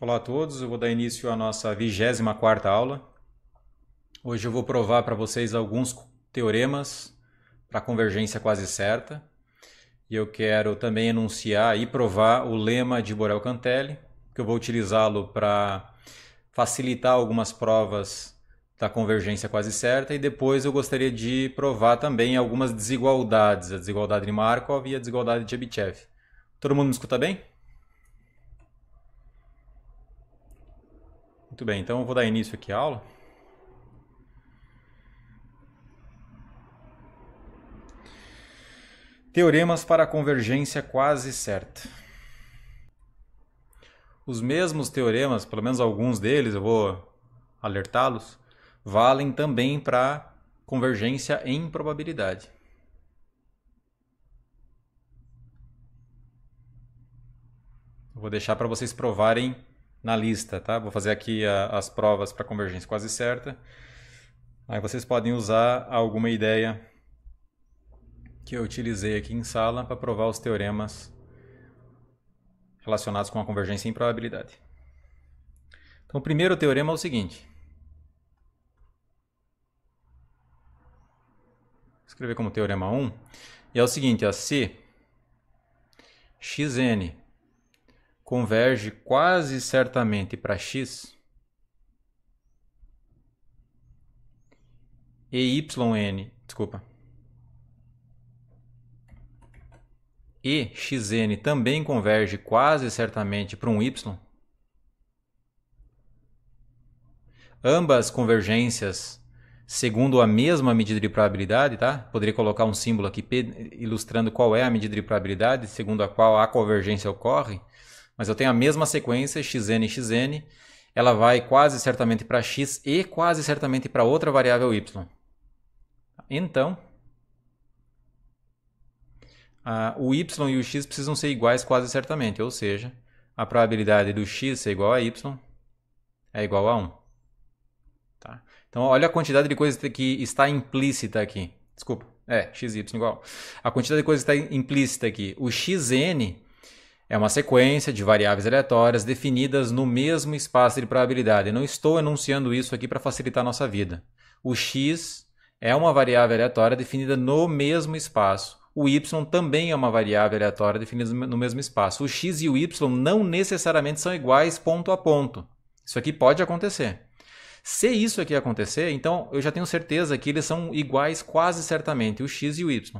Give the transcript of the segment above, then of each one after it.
Olá a todos, eu vou dar início à nossa 24ª aula. Hoje eu vou provar para vocês alguns teoremas para convergência quase certa. E eu quero também enunciar e provar o lema de Borel-Cantelli, que eu vou utilizá-lo para facilitar algumas provas da convergência quase certa e depois eu gostaria de provar também algumas desigualdades, a desigualdade de Markov e a desigualdade de Chebyshev. Todo mundo me escuta bem? Muito bem, então eu vou dar início aqui à aula. Teoremas para convergência quase certa. Os mesmos teoremas, pelo menos alguns deles, eu vou alertá-los, valem também para convergência em probabilidade. vou deixar para vocês provarem na lista, tá? Vou fazer aqui a, as provas para convergência quase certa. Aí vocês podem usar alguma ideia que eu utilizei aqui em sala para provar os teoremas relacionados com a convergência em probabilidade. Então, o primeiro teorema é o seguinte. Vou escrever como teorema 1. E é o seguinte, a se xn converge quase certamente para x e yn, desculpa. E xn também converge quase certamente para um y. Ambas convergências segundo a mesma medida de probabilidade, tá? Poderia colocar um símbolo aqui ilustrando qual é a medida de probabilidade segundo a qual a convergência ocorre mas eu tenho a mesma sequência, xn, xn, ela vai quase certamente para x e quase certamente para outra variável y. Então, o y e o x precisam ser iguais quase certamente, ou seja, a probabilidade do x ser igual a y é igual a 1. Tá? Então, olha a quantidade de coisa que está implícita aqui. Desculpa, é, x y igual. A quantidade de coisa que está implícita aqui. O xn é uma sequência de variáveis aleatórias definidas no mesmo espaço de probabilidade. Não estou enunciando isso aqui para facilitar a nossa vida. O x é uma variável aleatória definida no mesmo espaço. O y também é uma variável aleatória definida no mesmo espaço. O x e o y não necessariamente são iguais ponto a ponto. Isso aqui pode acontecer. Se isso aqui acontecer, então eu já tenho certeza que eles são iguais quase certamente, o x e o y.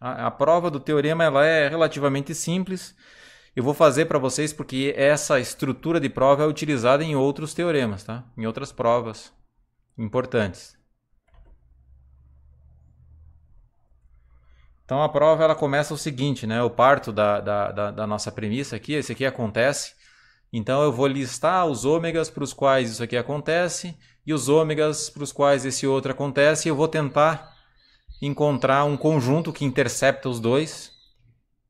A, a prova do teorema ela é relativamente simples. Eu vou fazer para vocês porque essa estrutura de prova é utilizada em outros teoremas, tá? Em outras provas importantes. Então a prova ela começa o seguinte, né? Eu parto da, da, da, da nossa premissa aqui, esse aqui acontece. Então eu vou listar os ômegas para os quais isso aqui acontece e os ômegas para os quais esse outro acontece. E eu vou tentar encontrar um conjunto que intercepta os dois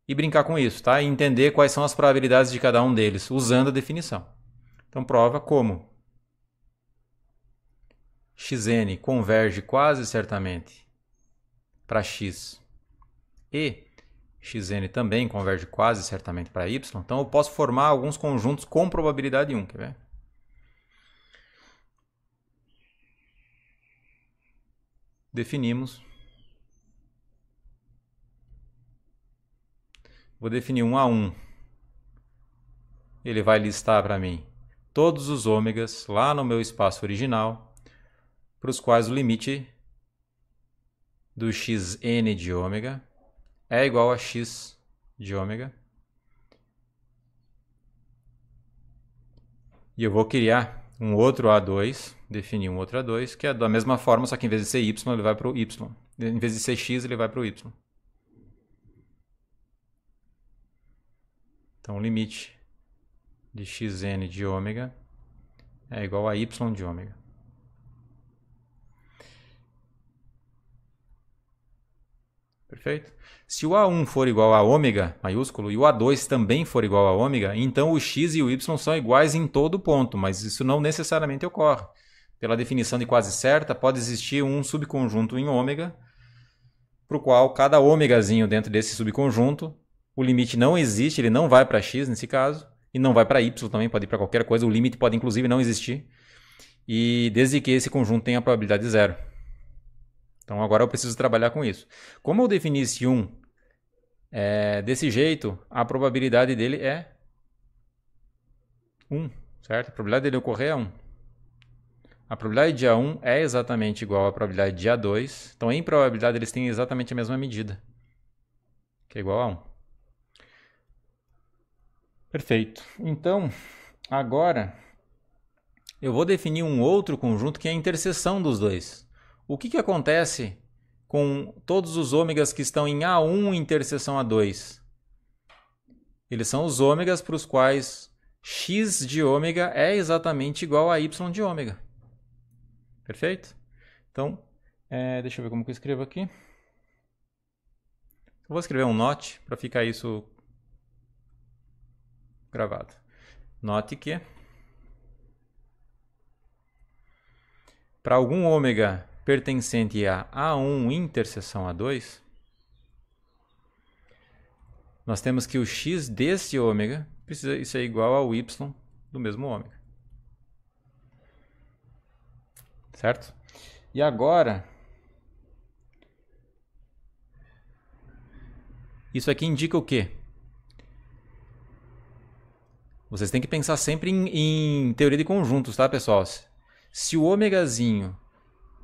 e brincar com isso, tá? E entender quais são as probabilidades de cada um deles, usando a definição. Então, prova como xn converge quase certamente para x e xn também converge quase certamente para y, então eu posso formar alguns conjuntos com probabilidade 1, quer ver? Definimos Vou definir um a um. Ele vai listar para mim todos os ômegas lá no meu espaço original, para os quais o limite do xn de ômega é igual a x de ômega. E eu vou criar um outro A2, definir um outro A2, que é da mesma forma, só que em vez de ser Y, ele vai para o Y. Em vez de ser X, ele vai para o Y. Então, o limite de xn de ômega é igual a y de ômega. Perfeito? Se o A1 for igual a ômega maiúsculo e o A2 também for igual a ômega, então o x e o y são iguais em todo ponto, mas isso não necessariamente ocorre. Pela definição de quase certa, pode existir um subconjunto em ômega, para o qual cada ômegazinho dentro desse subconjunto o limite não existe, ele não vai para x nesse caso, e não vai para y também, pode ir para qualquer coisa, o limite pode inclusive não existir, e desde que esse conjunto tenha a probabilidade zero. Então agora eu preciso trabalhar com isso. Como eu defini esse 1 é, desse jeito, a probabilidade dele é 1, certo? A probabilidade dele ocorrer é 1. A probabilidade de A1 é exatamente igual à probabilidade de A2. Então, em probabilidade, eles têm exatamente a mesma medida, que é igual a 1. Perfeito. Então, agora eu vou definir um outro conjunto que é a interseção dos dois. O que, que acontece com todos os ômegas que estão em A1 interseção A2? Eles são os ômegas para os quais x de ômega é exatamente igual a y de ômega. Perfeito? Então, é, deixa eu ver como que eu escrevo aqui. Eu vou escrever um note para ficar isso gravado. Note que para algum ômega pertencente a A1 interseção A2, nós temos que o x desse ômega precisa isso é igual ao y do mesmo ômega. Certo? E agora isso aqui indica o quê? Vocês têm que pensar sempre em, em teoria de conjuntos, tá, pessoal? Se o ômegazinho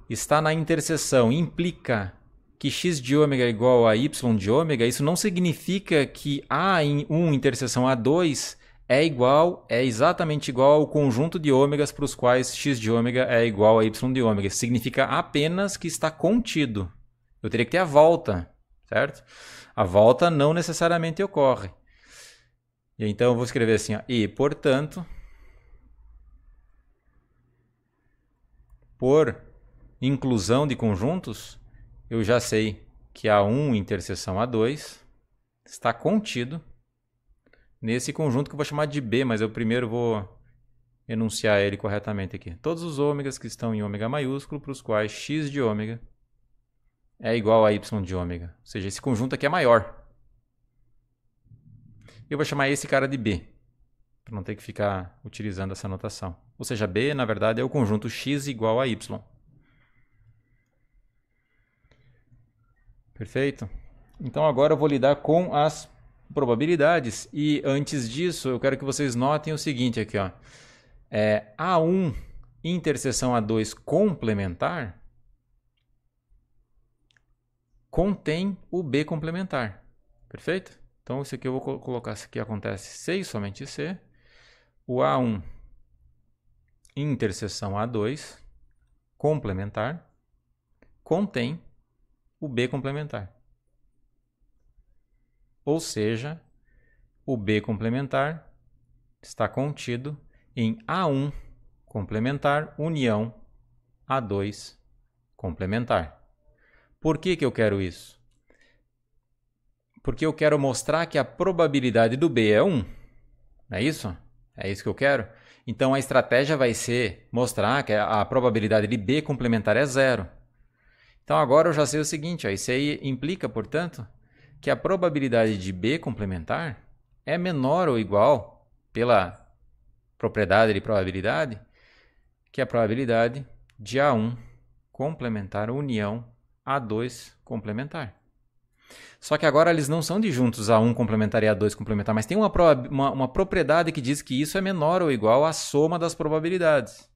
está na interseção implica que x de ômega é igual a y de ômega, isso não significa que A em 1 interseção A2 é igual, é exatamente igual ao conjunto de ômegas para os quais x de ômega é igual a y de ômega. Significa apenas que está contido. Eu teria que ter a volta, certo? A volta não necessariamente ocorre. E então eu vou escrever assim, ó, e portanto, por inclusão de conjuntos, eu já sei que A1 interseção A2 está contido nesse conjunto que eu vou chamar de B, mas eu primeiro vou enunciar ele corretamente aqui. Todos os ômegas que estão em ômega maiúsculo, para os quais x de ômega é igual a y de ômega. Ou seja, esse conjunto aqui é maior eu vou chamar esse cara de B, para não ter que ficar utilizando essa notação. Ou seja, B, na verdade, é o conjunto x igual a y. Perfeito? Então agora eu vou lidar com as probabilidades e antes disso eu quero que vocês notem o seguinte aqui, ó. É, A1 interseção A2 complementar contém o B complementar. Perfeito? Então, isso aqui eu vou colocar, isso aqui acontece e somente C. O A1, interseção A2, complementar, contém o B complementar. Ou seja, o B complementar está contido em A1 complementar, união A2 complementar. Por que, que eu quero isso? porque eu quero mostrar que a probabilidade do B é 1. Não é isso? É isso que eu quero? Então a estratégia vai ser mostrar que a probabilidade de B complementar é zero. Então agora eu já sei o seguinte, ó, isso aí implica, portanto, que a probabilidade de B complementar é menor ou igual, pela propriedade de probabilidade, que a probabilidade de A1 complementar união A2 complementar. Só que agora eles não são disjuntos a um complementar e a dois complementar, mas tem uma, pro, uma, uma propriedade que diz que isso é menor ou igual à soma das probabilidades.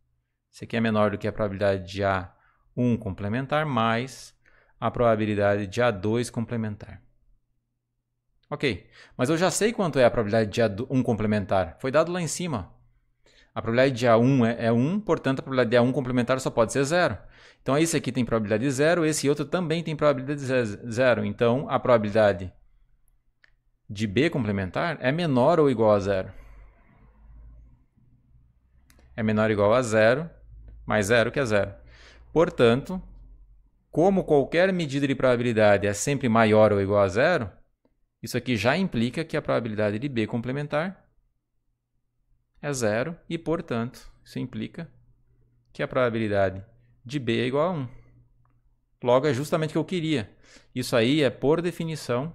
Isso aqui é menor do que a probabilidade de A1 complementar mais a probabilidade de A2 complementar. Ok, mas eu já sei quanto é a probabilidade de A1 complementar. Foi dado lá em cima. A probabilidade de A1 é, é 1, portanto a probabilidade de A1 complementar só pode ser zero. Então esse aqui tem probabilidade de zero, esse outro também tem probabilidade de zero. Então a probabilidade de B complementar é menor ou igual a zero. É menor ou igual a zero, mais zero que é zero. Portanto, como qualquer medida de probabilidade é sempre maior ou igual a zero, isso aqui já implica que a probabilidade de B complementar é zero e, portanto, isso implica que a probabilidade de B é igual a 1. Logo, é justamente o que eu queria. Isso aí é por definição.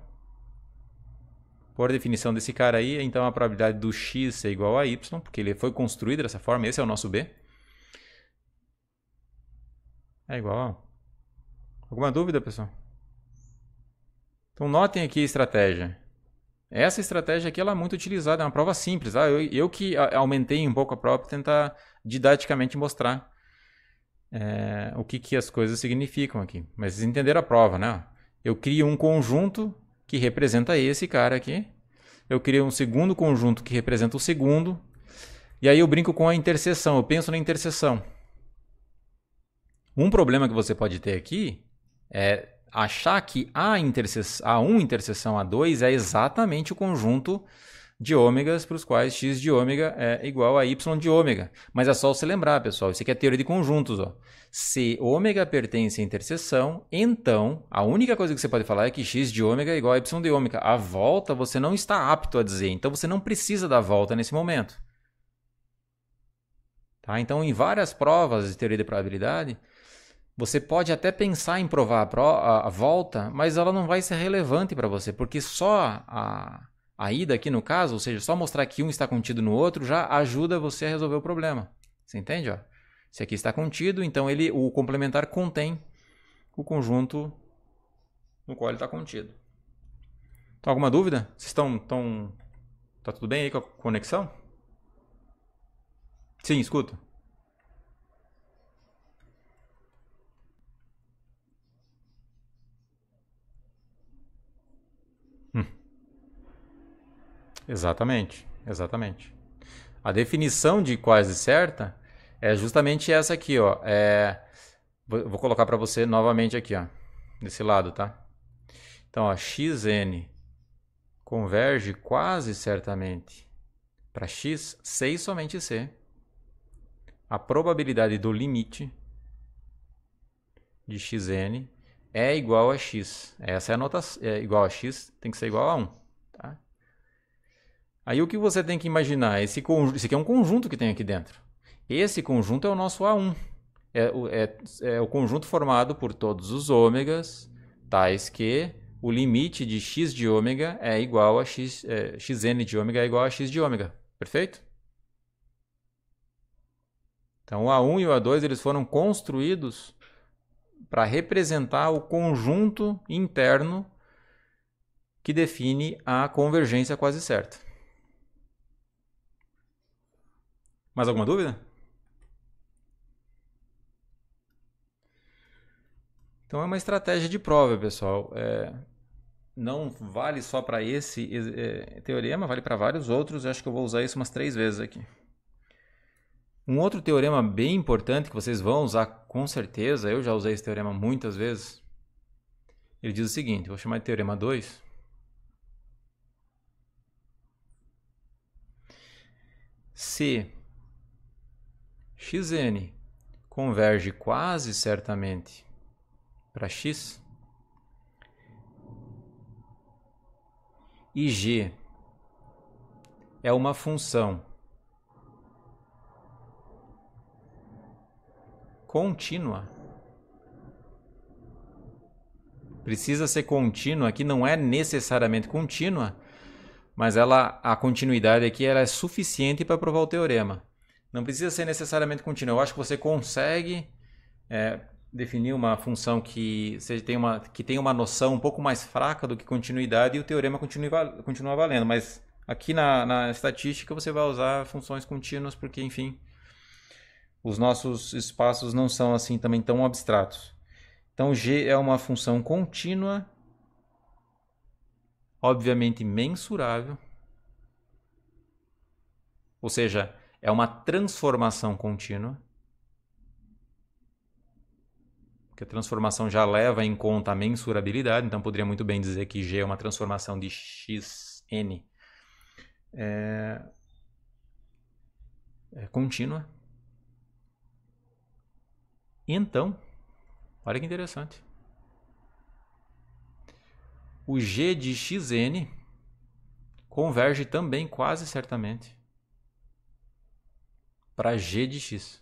Por definição desse cara aí, então a probabilidade do X ser igual a Y, porque ele foi construído dessa forma, esse é o nosso B. É igual a 1. Alguma dúvida, pessoal? Então notem aqui a estratégia. Essa estratégia aqui ela é muito utilizada, é uma prova simples. Ah, eu, eu que aumentei um pouco a prova para tentar didaticamente mostrar é, o que, que as coisas significam aqui. Mas vocês entenderam a prova, né? Eu crio um conjunto que representa esse cara aqui. Eu crio um segundo conjunto que representa o segundo. E aí eu brinco com a interseção, eu penso na interseção. Um problema que você pode ter aqui é achar que a, interse a1 interseção a dois é exatamente o conjunto de ômegas para os quais x de ômega é igual a y de ômega. Mas é só você lembrar, pessoal, isso aqui é teoria de conjuntos. Ó. Se ômega pertence à interseção, então a única coisa que você pode falar é que x de ômega é igual a y de ômega. A volta você não está apto a dizer, então você não precisa da volta nesse momento. Tá? Então, em várias provas de teoria de probabilidade, você pode até pensar em provar a, pro, a, a volta, mas ela não vai ser relevante para você, porque só a, a ida aqui no caso, ou seja, só mostrar que um está contido no outro já ajuda você a resolver o problema. Você entende? Ó? Se aqui está contido, então ele, o complementar contém o conjunto no qual ele está contido. Então, alguma dúvida? Vocês estão. Tão... Tá tudo bem aí com a conexão? Sim, escuta. Exatamente, exatamente. A definição de quase certa é justamente essa aqui, ó. É... Vou colocar para você novamente aqui, ó. Desse lado, tá? Então, ó, xn converge quase certamente para x, e somente c. A probabilidade do limite de xn é igual a x. Essa é a nota é igual a x, tem que ser igual a 1. Aí o que você tem que imaginar? Esse, esse aqui é um conjunto que tem aqui dentro. Esse conjunto é o nosso A1. É, é, é o conjunto formado por todos os ômegas, tais que o limite de x de ômega é igual a x, é, xn de ômega é igual a x de ômega. Perfeito? Então, o A1 e o A2 eles foram construídos para representar o conjunto interno que define a convergência quase certa. Mais alguma dúvida? Então é uma estratégia de prova, pessoal. É, não vale só para esse é, teorema, vale para vários outros. Eu acho que eu vou usar isso umas três vezes aqui. Um outro teorema bem importante que vocês vão usar com certeza, eu já usei esse teorema muitas vezes. Ele diz o seguinte, vou chamar de teorema 2. Se xn converge quase certamente para x e g é uma função contínua. Precisa ser contínua, aqui não é necessariamente contínua, mas ela, a continuidade aqui ela é suficiente para provar o teorema. Não precisa ser necessariamente contínua. Eu acho que você consegue é, definir uma função que seja tem uma que tem uma noção um pouco mais fraca do que continuidade e o teorema continua, continua valendo. Mas aqui na, na estatística você vai usar funções contínuas porque, enfim, os nossos espaços não são assim também tão abstratos. Então G é uma função contínua, obviamente mensurável, ou seja, é uma transformação contínua. Porque a transformação já leva em conta a mensurabilidade, então poderia muito bem dizer que G é uma transformação de xn é, é contínua. Então, olha que interessante. O G de xn converge também quase certamente para g de x.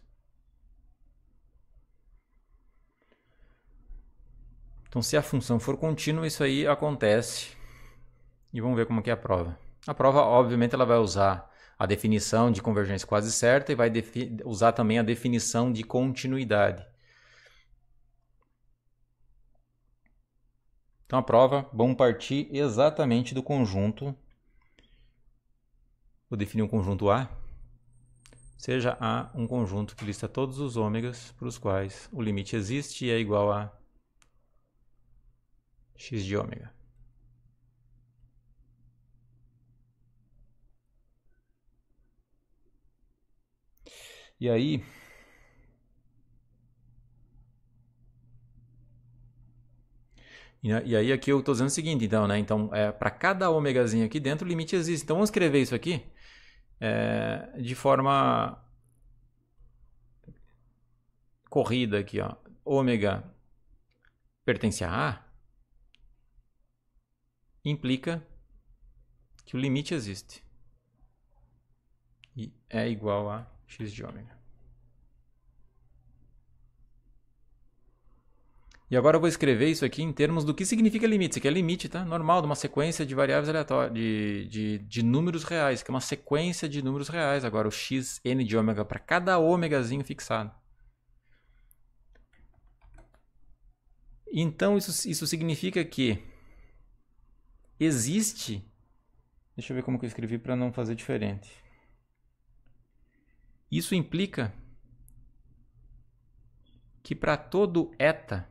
Então, se a função for contínua, isso aí acontece. E vamos ver como que é a prova. A prova, obviamente, ela vai usar a definição de convergência quase certa e vai usar também a definição de continuidade. Então, a prova, vamos partir exatamente do conjunto. Vou definir um conjunto A seja A um conjunto que lista todos os ômegas para os quais o limite existe e é igual a x de ômega. E aí, E aí aqui eu estou dizendo o seguinte, então, né? Então, é, para cada ômegazinho aqui dentro, o limite existe. Então, vamos escrever isso aqui é, de forma corrida aqui, ó. Ômega pertence a A implica que o limite existe e é igual a x de ômega. E agora eu vou escrever isso aqui em termos do que significa limite. Isso aqui é limite, tá? Normal, de uma sequência de variáveis aleatórias, de, de, de números reais, que é uma sequência de números reais. Agora, o x, n de ômega para cada ômegazinho fixado. Então, isso, isso significa que existe... Deixa eu ver como que eu escrevi para não fazer diferente. Isso implica que para todo eta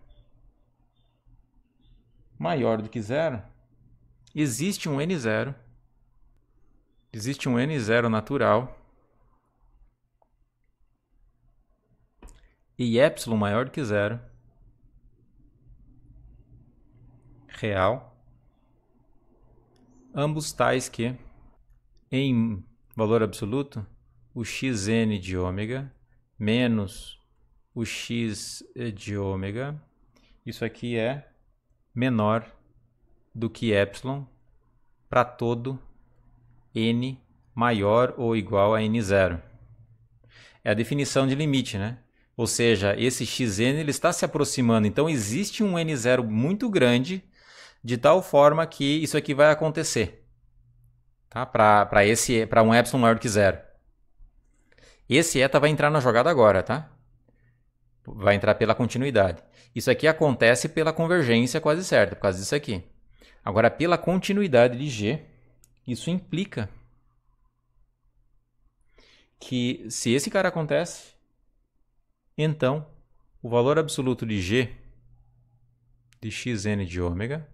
maior do que zero, existe um N0, existe um N0 natural, e Y maior do que zero, real, ambos tais que, em valor absoluto, o xn de ômega menos o x de ômega, isso aqui é menor do que epsilon para todo n maior ou igual a n0. É a definição de limite, né? Ou seja, esse xn ele está se aproximando, então existe um n0 muito grande de tal forma que isso aqui vai acontecer. Tá? Para esse para um epsilon maior que zero. Esse eta vai entrar na jogada agora, tá? vai entrar pela continuidade. Isso aqui acontece pela convergência quase certa, por causa disso aqui. Agora, pela continuidade de G, isso implica que se esse cara acontece, então o valor absoluto de G de xn de ômega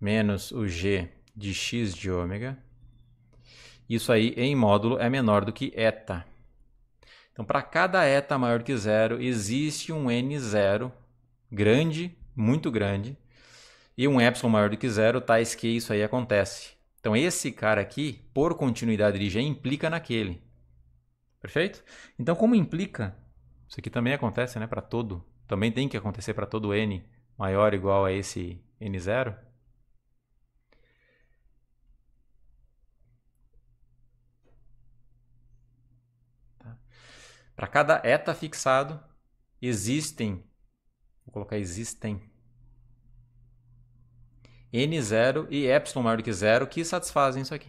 menos o G de x de ômega, isso aí em módulo é menor do que eta. Então, para cada eta maior que zero, existe um N0 grande, muito grande, e um epsilon maior do que zero, tais que isso aí acontece. Então, esse cara aqui, por continuidade de G, implica naquele. Perfeito? Então, como implica? Isso aqui também acontece né, para todo. Também tem que acontecer para todo N maior ou igual a esse N0. Para cada eta fixado, existem, vou colocar existem, n0 e epsilon maior do que zero que satisfazem isso aqui.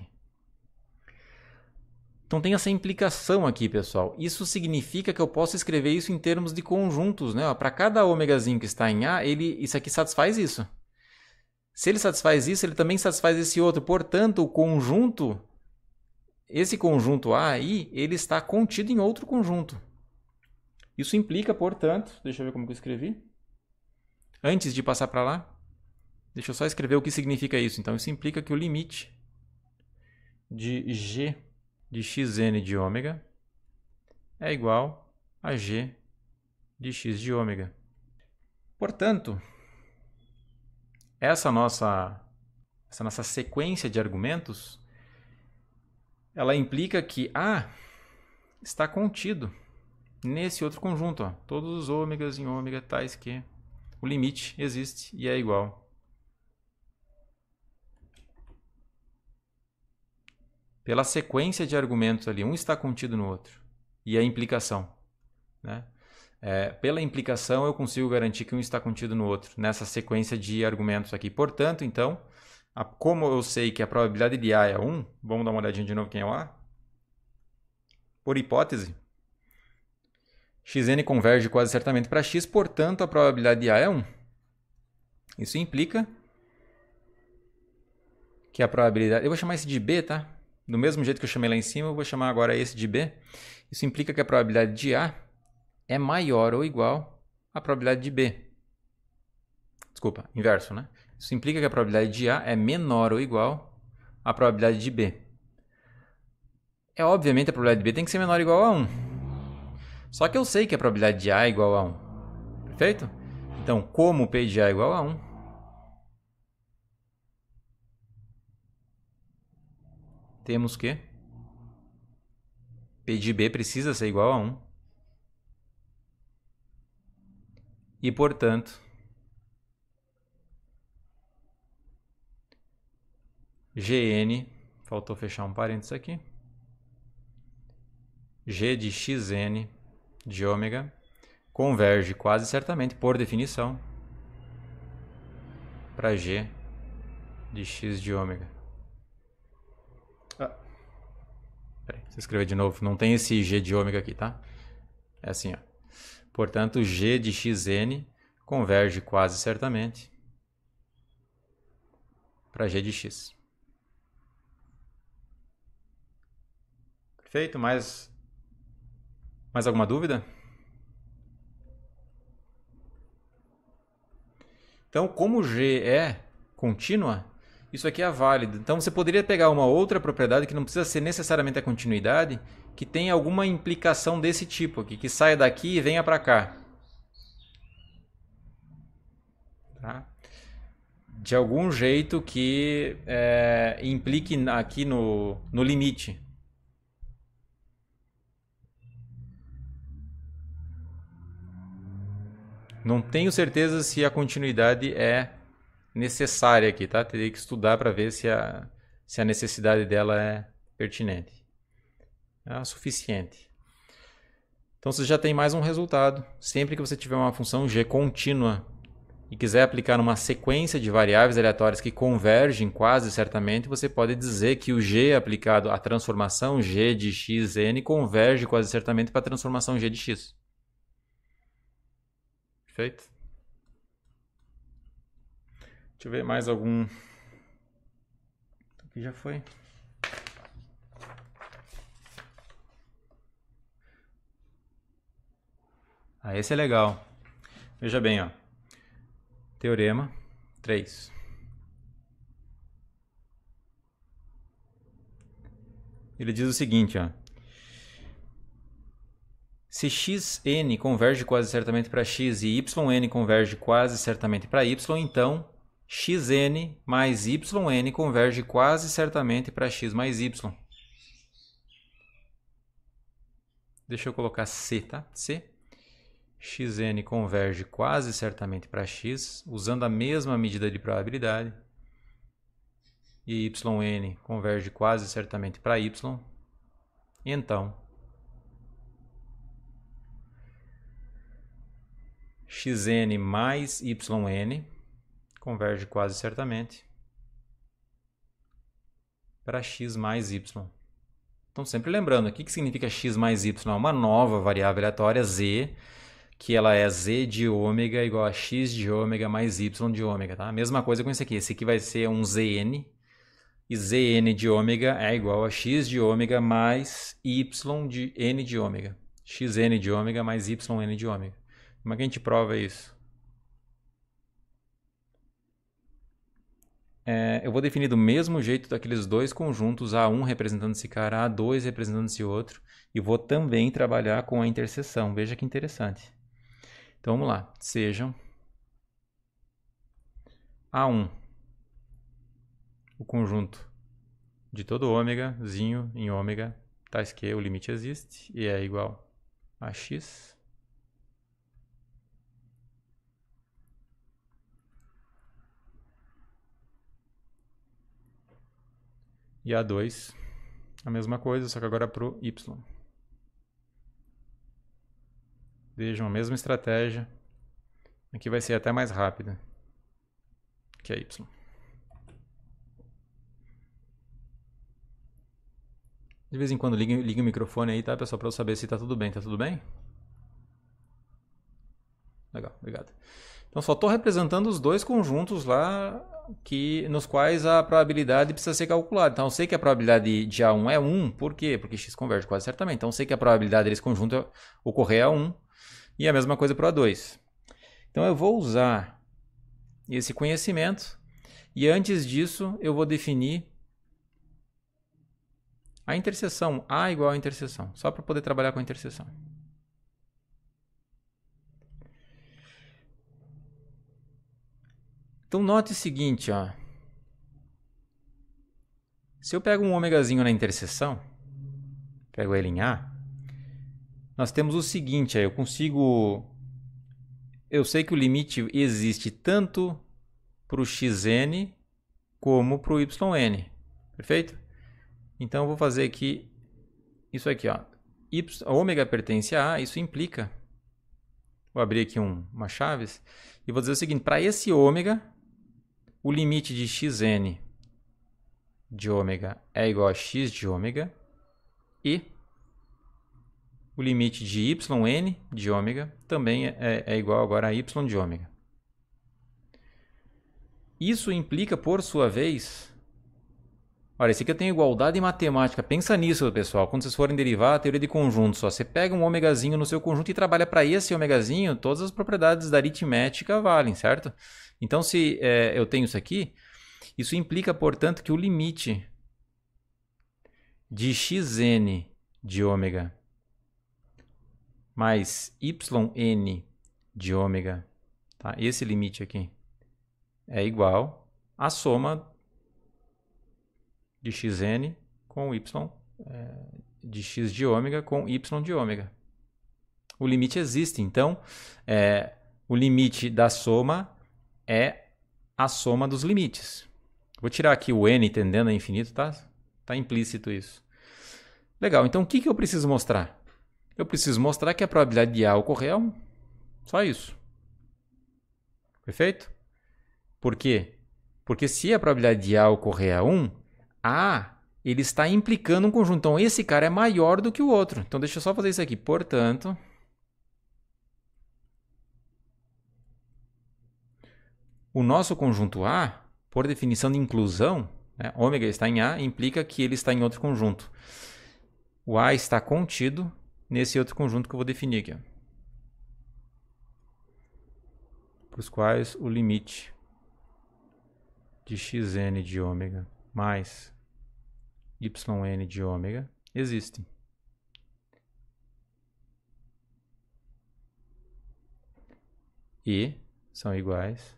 Então tem essa implicação aqui, pessoal. Isso significa que eu posso escrever isso em termos de conjuntos, né? Para cada ômegazinho que está em A, ele, isso aqui satisfaz isso. Se ele satisfaz isso, ele também satisfaz esse outro. Portanto, o conjunto esse conjunto A aí, ele está contido em outro conjunto. Isso implica, portanto, deixa eu ver como que eu escrevi. Antes de passar para lá, deixa eu só escrever o que significa isso. Então, isso implica que o limite de G de xn de ômega é igual a G de x de ômega. Portanto, essa nossa, essa nossa sequência de argumentos ela implica que A ah, está contido nesse outro conjunto. Ó. Todos os ômegas em ômega tais que o limite existe e é igual pela sequência de argumentos ali, um está contido no outro e a implicação, né? É, pela implicação eu consigo garantir que um está contido no outro nessa sequência de argumentos aqui. Portanto, então, como eu sei que a probabilidade de A é 1, vamos dar uma olhadinha de novo quem é o A? Por hipótese, xn converge quase certamente para x, portanto a probabilidade de A é 1. Isso implica que a probabilidade... Eu vou chamar esse de B, tá? Do mesmo jeito que eu chamei lá em cima, eu vou chamar agora esse de B. Isso implica que a probabilidade de A é maior ou igual à probabilidade de B. Desculpa, inverso, né? Isso implica que a probabilidade de A é menor ou igual à probabilidade de B. É obviamente a probabilidade de B tem que ser menor ou igual a 1. Só que eu sei que a probabilidade de A é igual a 1. Perfeito? Então, como P de A é igual a 1, temos que P de B precisa ser igual a 1. E, portanto, GN, faltou fechar um parênteses aqui. G de XN de ômega converge quase certamente, por definição, para G de X de ômega. Ah. Peraí, se escrever de novo, não tem esse G de ômega aqui, tá? É assim, ó. Portanto, G de Xn converge quase certamente para G de X. Perfeito. Mais, mais alguma dúvida? Então, como G é contínua, isso aqui é válido. Então, você poderia pegar uma outra propriedade que não precisa ser necessariamente a continuidade, que tem alguma implicação desse tipo aqui, que saia daqui e venha para cá. Tá? de algum jeito que é, implique aqui no, no limite. Não tenho certeza se a continuidade é necessária aqui, tá? Teria que estudar para ver se a, se a necessidade dela é pertinente. É o suficiente. Então você já tem mais um resultado. Sempre que você tiver uma função g contínua e quiser aplicar uma sequência de variáveis aleatórias que convergem quase certamente, você pode dizer que o g aplicado à transformação g de xn converge quase certamente para a transformação g de x. Perfeito? Deixa eu ver mais algum. Aqui já foi. Ah, esse é legal. Veja bem, ó. Teorema 3. Ele diz o seguinte, ó. Se xn converge quase certamente para x e yn converge quase certamente para y, então xn mais yn converge quase certamente para x mais y. Deixa eu colocar c, tá? C. xn converge quase certamente para x, usando a mesma medida de probabilidade. E yn converge quase certamente para y. Então, xn mais yn converge quase certamente para x mais y. Então, sempre lembrando, o que significa x mais y? É uma nova variável aleatória z, que ela é z de ômega igual a x de ômega mais y de ômega. Tá? Mesma coisa com esse aqui. Esse aqui vai ser um zn, e zn de ômega é igual a x de ômega mais y de n de ômega. xn de ômega mais yn de ômega. Como é que a gente prova isso? É, eu vou definir do mesmo jeito daqueles dois conjuntos, A1 representando esse cara, A2 representando esse outro, e vou também trabalhar com a interseção. Veja que interessante. Então vamos lá, sejam A1, o conjunto de todo ômegazinho em ômega, tais tá que o limite existe, e é igual a x E A2, a mesma coisa, só que agora para o Y. Vejam, a mesma estratégia. Aqui vai ser até mais rápida, que a é Y. De vez em quando ligue, ligue o microfone aí, tá, pessoal? Para eu saber se tá tudo bem. Tá tudo bem? Legal, obrigado. Então só estou representando os dois conjuntos lá que, nos quais a probabilidade precisa ser calculada. Então, eu sei que a probabilidade de A1 é 1, por quê? Porque x converge quase certamente. Então, eu sei que a probabilidade desse conjunto ocorrer é 1, e a mesma coisa para o A2. Então, eu vou usar esse conhecimento, e antes disso, eu vou definir a interseção, A igual a interseção, só para poder trabalhar com a interseção. Então note o seguinte, ó. Se eu pego um ômegazinho na interseção, pego ele em A, nós temos o seguinte, eu consigo... Eu sei que o limite existe tanto para o xn como para o yn, perfeito? Então eu vou fazer aqui, isso aqui, ó. Y, ômega pertence a A, isso implica... Vou abrir aqui um, uma chaves e vou dizer o seguinte, para esse ômega, o limite de xn de ômega é igual a x de ômega e o limite de yn de ômega também é, é, é igual agora a y de ômega. Isso implica, por sua vez, Olha, esse aqui eu tenho igualdade em matemática. Pensa nisso, pessoal. Quando vocês forem derivar a teoria de conjuntos, só você pega um ômegazinho no seu conjunto e trabalha para esse ômegazinho, todas as propriedades da aritmética valem, certo? Então, se é, eu tenho isso aqui, isso implica, portanto, que o limite de xn de ômega mais yn de ômega, tá? esse limite aqui, é igual à soma de xn com y é, de x de ômega com y de ômega. O limite existe, então é, o limite da soma é a soma dos limites. Vou tirar aqui o n tendendo a infinito, tá? Tá implícito isso. Legal, então o que, que eu preciso mostrar? Eu preciso mostrar que a probabilidade de A ocorrer é 1. Só isso. Perfeito? Por quê? Porque se a probabilidade de A ocorrer é 1, A ele está implicando um conjunto. Então, esse cara é maior do que o outro. Então, deixa eu só fazer isso aqui. Portanto, O nosso conjunto A, por definição de inclusão, né, ômega está em A, implica que ele está em outro conjunto. O A está contido nesse outro conjunto que eu vou definir aqui. Para os quais o limite de xn de ômega mais yn de ômega existem. E são iguais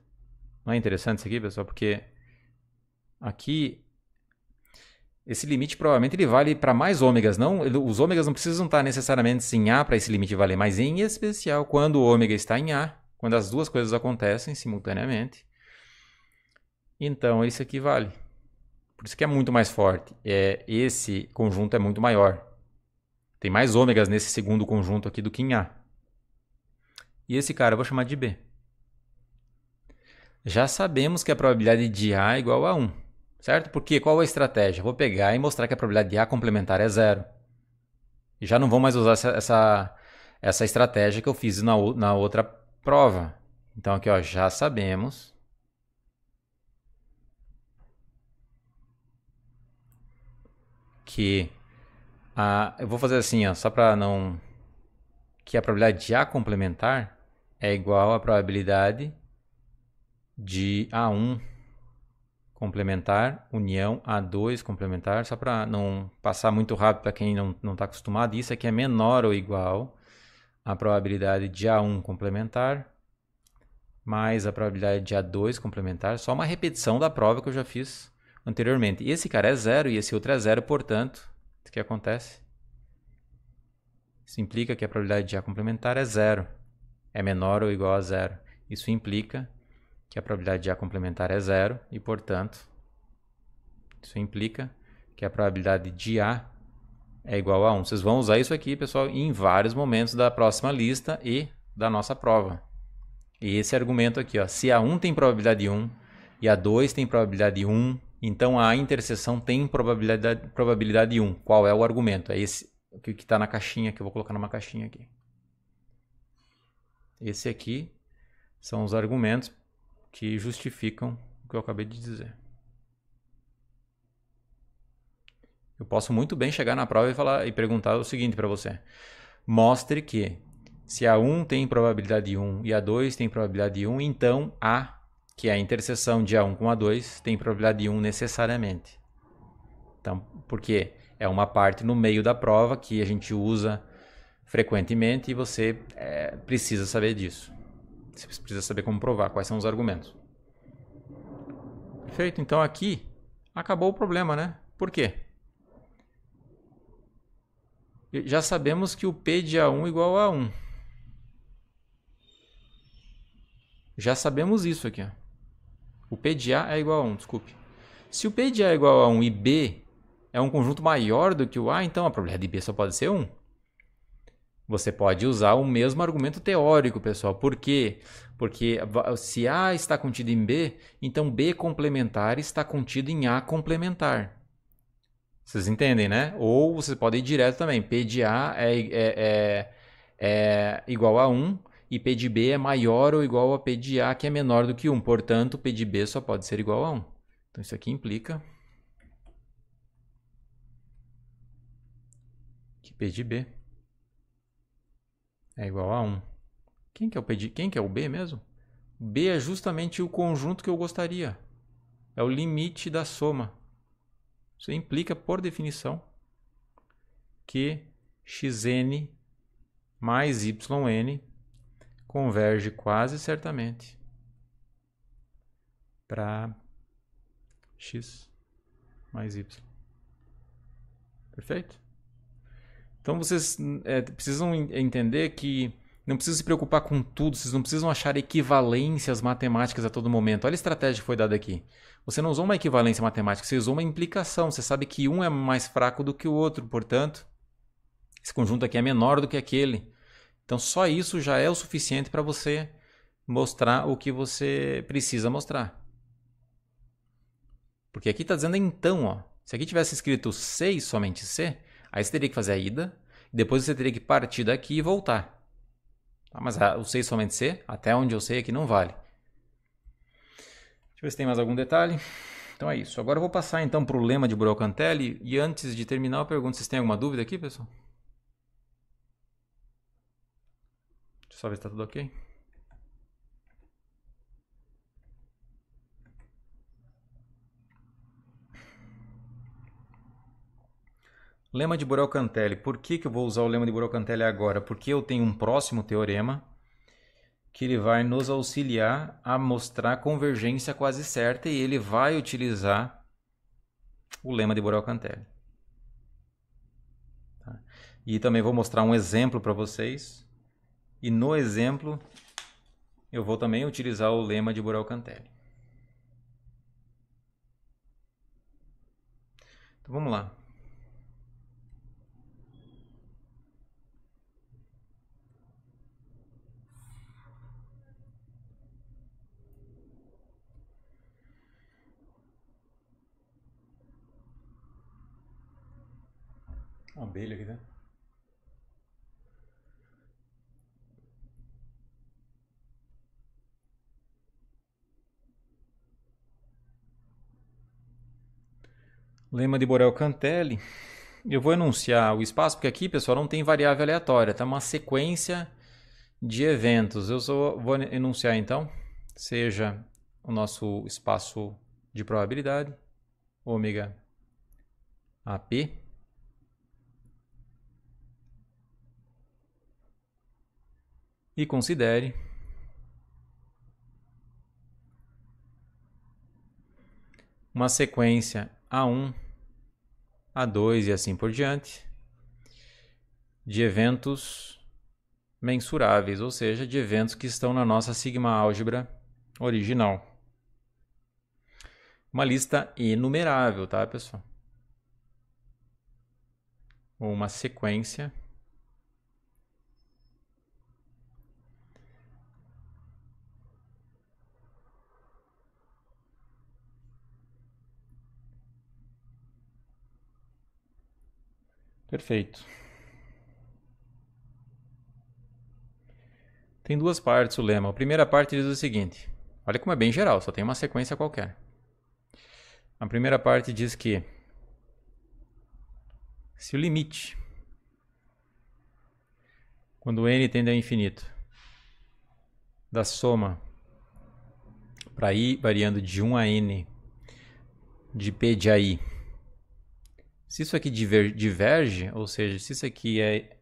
não é interessante isso aqui, pessoal? Porque aqui esse limite provavelmente ele vale para mais ômegas, não? Os ômegas não precisam estar necessariamente em A para esse limite valer, mas em especial quando o ômega está em A, quando as duas coisas acontecem simultaneamente. Então esse aqui vale. Por isso que é muito mais forte. É esse conjunto é muito maior. Tem mais ômegas nesse segundo conjunto aqui do que em A. E esse cara eu vou chamar de B já sabemos que a probabilidade de A é igual a 1, certo? Porque qual a estratégia? Vou pegar e mostrar que a probabilidade de A complementar é zero. já não vou mais usar essa, essa, essa estratégia que eu fiz na, na outra prova. Então aqui ó, já sabemos que a, eu vou fazer assim, ó, só para não que a probabilidade de A complementar é igual à probabilidade de A1 complementar, união A2 complementar, só para não passar muito rápido para quem não está acostumado, isso aqui é menor ou igual à probabilidade de A1 complementar mais a probabilidade de A2 complementar, só uma repetição da prova que eu já fiz anteriormente. esse cara é zero e esse outro é zero, portanto, o que acontece? Isso implica que a probabilidade de A complementar é zero, é menor ou igual a zero. Isso implica que a probabilidade de A complementar é zero e, portanto, isso implica que a probabilidade de A é igual a 1. Vocês vão usar isso aqui, pessoal, em vários momentos da próxima lista e da nossa prova. E esse argumento aqui, ó, se A1 tem probabilidade 1 e A2 tem probabilidade 1, então a interseção tem probabilidade, probabilidade 1. Qual é o argumento? É esse que está na caixinha, que eu vou colocar numa caixinha aqui. Esse aqui são os argumentos que justificam o que eu acabei de dizer. Eu posso muito bem chegar na prova e falar e perguntar o seguinte para você: mostre que se a 1 tem probabilidade de 1 e a 2 tem probabilidade de 1, então A, que é a interseção de A1 com A2, tem probabilidade de 1 necessariamente. Então, porque é uma parte no meio da prova que a gente usa frequentemente e você é, precisa saber disso. Você precisa saber como provar, quais são os argumentos. Perfeito? Então aqui acabou o problema, né? Por quê? Já sabemos que o P de A1 é igual a 1. Já sabemos isso aqui. Ó. O P de A é igual a 1, desculpe. Se o P de A é igual a 1 e B é um conjunto maior do que o A, então a probabilidade de B só pode ser 1. Você pode usar o mesmo argumento teórico, pessoal. Por quê? Porque se A está contido em B, então B complementar está contido em A complementar. Vocês entendem, né? Ou você pode ir direto também. P de A é, é, é, é igual a 1 e P de B é maior ou igual a P de A, que é menor do que 1. Portanto, P de B só pode ser igual a 1. Então, isso aqui implica que P de B é igual a 1. Quem que, é o pedi... Quem que é o B mesmo? B é justamente o conjunto que eu gostaria. É o limite da soma. Isso implica, por definição, que xn mais yn converge quase certamente para x mais y. Perfeito? Então vocês é, precisam entender que não precisam se preocupar com tudo, vocês não precisam achar equivalências matemáticas a todo momento. Olha a estratégia que foi dada aqui. Você não usou uma equivalência matemática, você usou uma implicação. Você sabe que um é mais fraco do que o outro, portanto, esse conjunto aqui é menor do que aquele. Então só isso já é o suficiente para você mostrar o que você precisa mostrar. Porque aqui está dizendo então, ó. Se aqui tivesse escrito 6, somente C, Aí você teria que fazer a ida, depois você teria que partir daqui e voltar. Tá? Mas ah, o C é somente C, até onde eu sei aqui, é não vale. Deixa eu ver se tem mais algum detalhe. Então é isso. Agora eu vou passar então para o lema de Brocantelli. E antes de terminar, eu pergunto: vocês têm alguma dúvida aqui, pessoal? Deixa eu só ver se está tudo ok. Lema de Burel-Cantelli. Por que, que eu vou usar o lema de Burel-Cantelli agora? Porque eu tenho um próximo teorema que ele vai nos auxiliar a mostrar convergência quase certa e ele vai utilizar o lema de Burel-Cantelli. Tá? E também vou mostrar um exemplo para vocês. E no exemplo eu vou também utilizar o lema de Burel-Cantelli. Então vamos lá. Uma abelha aqui, né? Lema de Borel Cantelli. Eu vou enunciar o espaço, porque aqui, pessoal, não tem variável aleatória, tá uma sequência de eventos. Eu só vou enunciar, então, seja o nosso espaço de probabilidade, ômega AP, e considere uma sequência A1, A2 e assim por diante de eventos mensuráveis, ou seja, de eventos que estão na nossa sigma álgebra original. Uma lista enumerável, tá, pessoal? Ou Uma sequência Perfeito. Tem duas partes o lema. A primeira parte diz o seguinte: olha como é bem geral, só tem uma sequência qualquer. A primeira parte diz que se o limite, quando n tende ao infinito, da soma para i variando de 1 a n de p de a i se isso aqui diver, diverge, ou seja, se isso aqui é.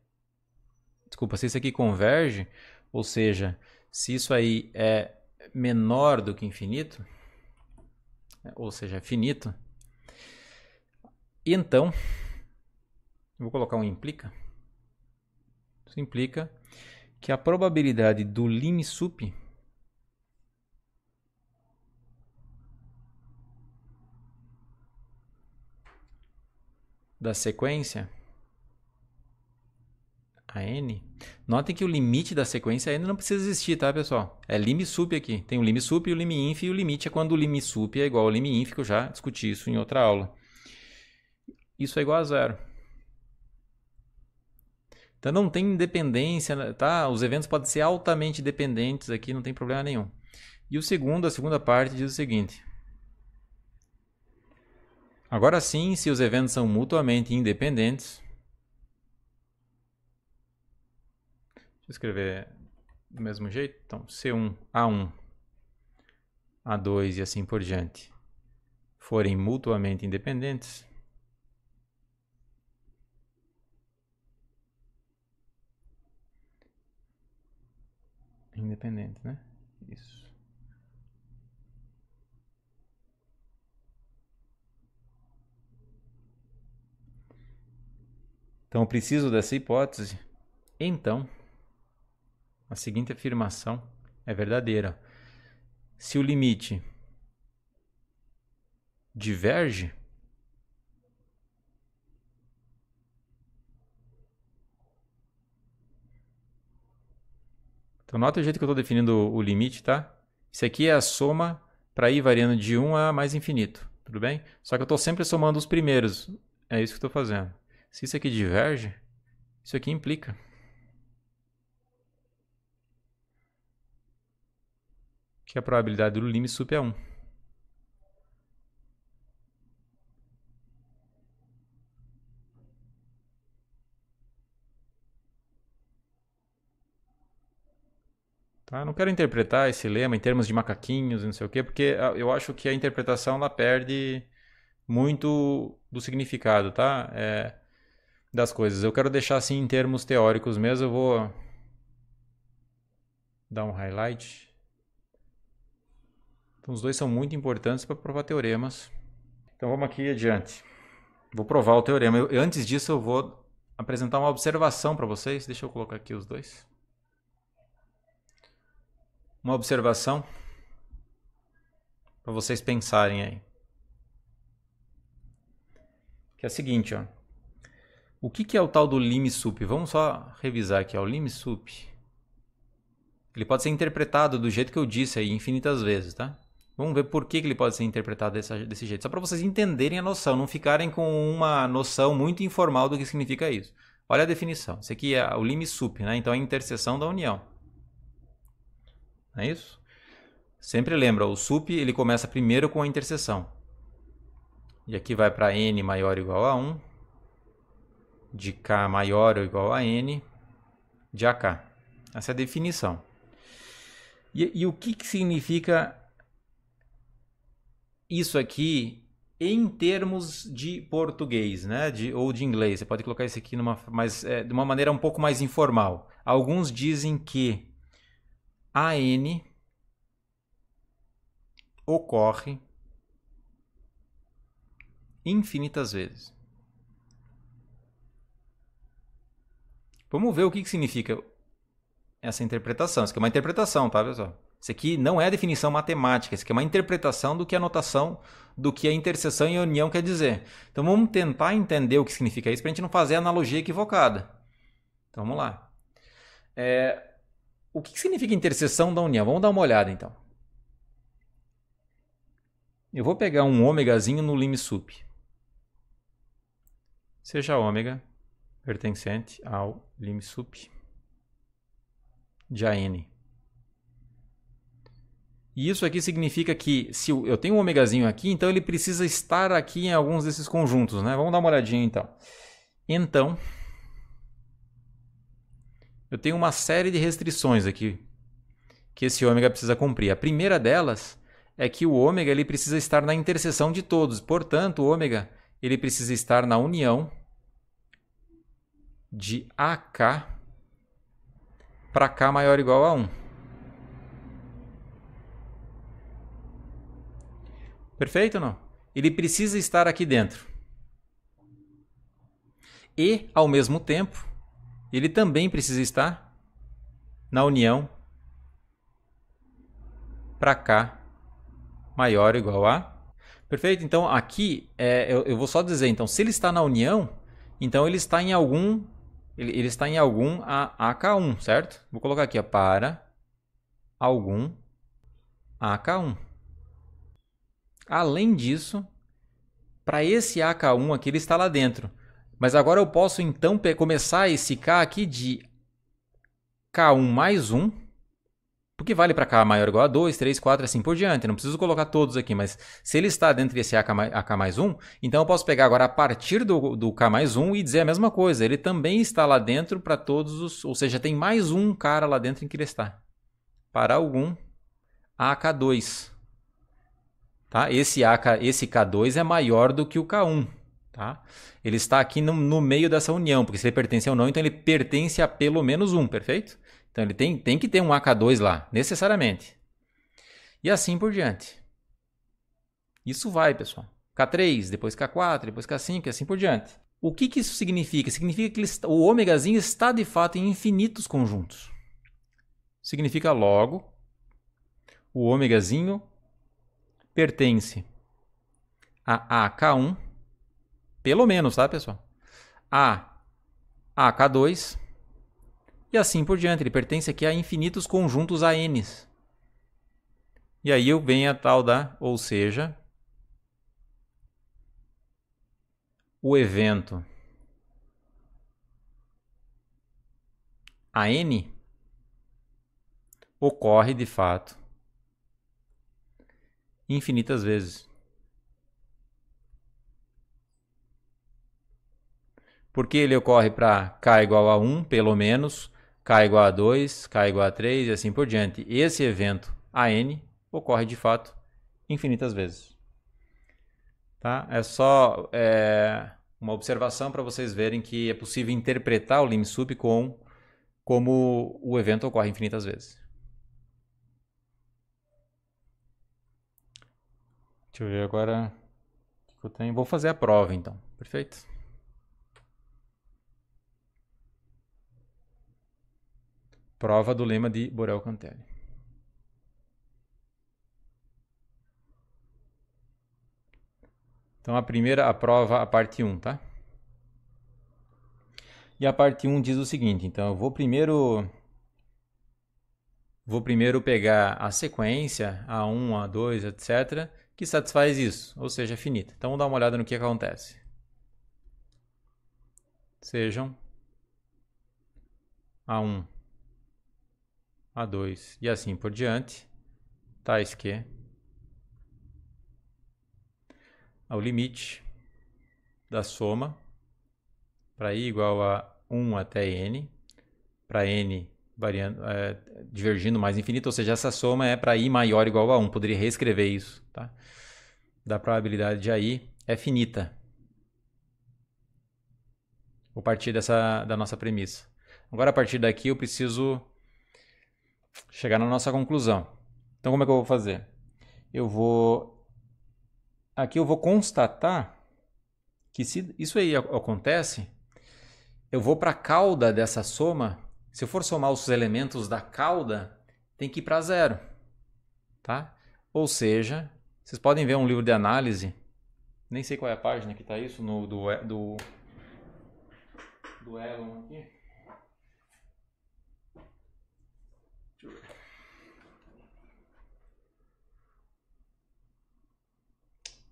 Desculpa, se isso aqui converge, ou seja, se isso aí é menor do que infinito, né, ou seja, é finito, então, vou colocar um implica. Isso implica que a probabilidade do lim sup da sequência, a n, notem que o limite da sequência n não precisa existir, tá, pessoal? É lim sup aqui. Tem o lim sup e o lim inf, e o limite é quando o lim sup é igual ao lim inf, que eu já discuti isso em outra aula. Isso é igual a zero. Então não tem independência, né? tá? Os eventos podem ser altamente dependentes aqui, não tem problema nenhum. E o segundo, a segunda parte diz o seguinte: Agora sim, se os eventos são mutuamente independentes. Deixa eu escrever do mesmo jeito. Então, C1, A1, A2 e assim por diante forem mutuamente independentes. Independente, né? Isso. Então eu preciso dessa hipótese. Então, a seguinte afirmação é verdadeira. Se o limite diverge, Então nota o jeito que eu estou definindo o limite, tá? Isso aqui é a soma para ir variando de 1 a mais infinito, tudo bem? Só que eu estou sempre somando os primeiros, é isso que eu estou fazendo. Se isso aqui diverge, isso aqui implica. Que a probabilidade do limite sup é 1. Tá? Não quero interpretar esse lema em termos de macaquinhos e não sei o quê, porque ah, eu acho que a interpretação ela perde muito do significado, tá? É das coisas. Eu quero deixar assim em termos teóricos mesmo, eu vou dar um highlight. Então, os dois são muito importantes para provar teoremas. Então, vamos aqui adiante. Vou provar o teorema. Eu, antes disso, eu vou apresentar uma observação para vocês. Deixa eu colocar aqui os dois. Uma observação para vocês pensarem aí. Que é a seguinte, ó. O que, que é o tal do LimSup? Vamos só revisar aqui. É o LimSup. Ele pode ser interpretado do jeito que eu disse aí infinitas vezes, tá? Vamos ver por que, que ele pode ser interpretado desse jeito. Só para vocês entenderem a noção, não ficarem com uma noção muito informal do que significa isso. Olha a definição. Isso aqui é o LimSup, né? Então é a interseção da união. Não é isso? Sempre lembra, o sup ele começa primeiro com a interseção. E aqui vai para n maior ou igual a 1 de K maior ou igual a N de AK. Essa é a definição. E, e o que, que significa isso aqui em termos de português, né? De, ou de inglês. Você pode colocar isso aqui numa, mas, é, de uma maneira um pouco mais informal. Alguns dizem que AN ocorre infinitas vezes. Vamos ver o que, que significa essa interpretação. Isso aqui é uma interpretação, tá, pessoal? Isso aqui não é a definição matemática, isso aqui é uma interpretação do que a notação, do que a interseção e a união quer dizer. Então vamos tentar entender o que significa isso para a gente não fazer analogia equivocada. Então vamos lá. É, o que significa interseção da união? Vamos dar uma olhada então. Eu vou pegar um ômegazinho no lime sup. Seja ômega pertencente ao limsup de AN. E isso aqui significa que se eu tenho um omegazinho aqui, então ele precisa estar aqui em alguns desses conjuntos, né? Vamos dar uma olhadinha então. Então, eu tenho uma série de restrições aqui que esse ômega precisa cumprir. A primeira delas é que o ômega ele precisa estar na interseção de todos. Portanto, o ômega ele precisa estar na união de AK para K maior ou igual a 1. Perfeito ou não? Ele precisa estar aqui dentro. E, ao mesmo tempo, ele também precisa estar na união para K maior ou igual a. Perfeito? Então, aqui é, eu, eu vou só dizer, então, se ele está na união, então ele está em algum ele, ele está em algum a AK1, certo? Vou colocar aqui, ó, para algum AK1. Além disso, para esse AK1 aqui, ele está lá dentro. Mas agora eu posso então começar esse K aqui de K1 mais 1 porque vale para K maior ou igual a 2, 3, 4 assim por diante. Não preciso colocar todos aqui, mas se ele está dentro desse AK mais 1, então eu posso pegar agora a partir do, do K mais 1 e dizer a mesma coisa. Ele também está lá dentro para todos os... Ou seja, tem mais um cara lá dentro em que ele está. Para algum AK2. Tá? Esse, AK, esse K2 é maior do que o K1. Tá? Ele está aqui no, no meio dessa união, porque se ele pertence ou não, então ele pertence a pelo menos um, perfeito? Então ele tem, tem que ter um AK2 lá, necessariamente. E assim por diante. Isso vai, pessoal. K3, depois K4, depois K5 e assim por diante. O que, que isso significa? Significa que ele, o ômegazinho está de fato em infinitos conjuntos. Significa logo o ômegazinho pertence a AK1, pelo menos, tá, pessoal? A AK2 e assim por diante, ele pertence aqui a infinitos conjuntos a n E aí eu venho a tal da, ou seja, o evento a n ocorre de fato infinitas vezes. Porque ele ocorre para k igual a 1, pelo menos, K igual a 2, K igual a 3 e assim por diante. Esse evento AN ocorre de fato infinitas vezes. Tá? É só é, uma observação para vocês verem que é possível interpretar o sub com como o evento ocorre infinitas vezes. Deixa eu ver agora o que eu tenho. Vou fazer a prova então, perfeito? Prova do lema de Borel Cantelli. Então a primeira, a prova, a parte 1, tá? E a parte 1 diz o seguinte, então eu vou primeiro vou primeiro pegar a sequência A1, A2, etc, que satisfaz isso, ou seja, finita. Então vamos dar uma olhada no que acontece. Sejam A1 a2 e assim por diante, tais tá, que ao limite da soma para i igual a 1 até n, para n variando, é, divergindo mais infinito, ou seja, essa soma é para i maior ou igual a 1, poderia reescrever isso, tá? Da probabilidade de aí é finita. Vou partir dessa, da nossa premissa. Agora, a partir daqui, eu preciso chegar na nossa conclusão. Então, como é que eu vou fazer? Eu vou. Aqui eu vou constatar que se isso aí acontece, eu vou para a cauda dessa soma. Se eu for somar os elementos da cauda, tem que ir para zero. Tá? Ou seja, vocês podem ver um livro de análise, nem sei qual é a página que está isso, no, do, do, do Elon aqui. Deixa eu ver.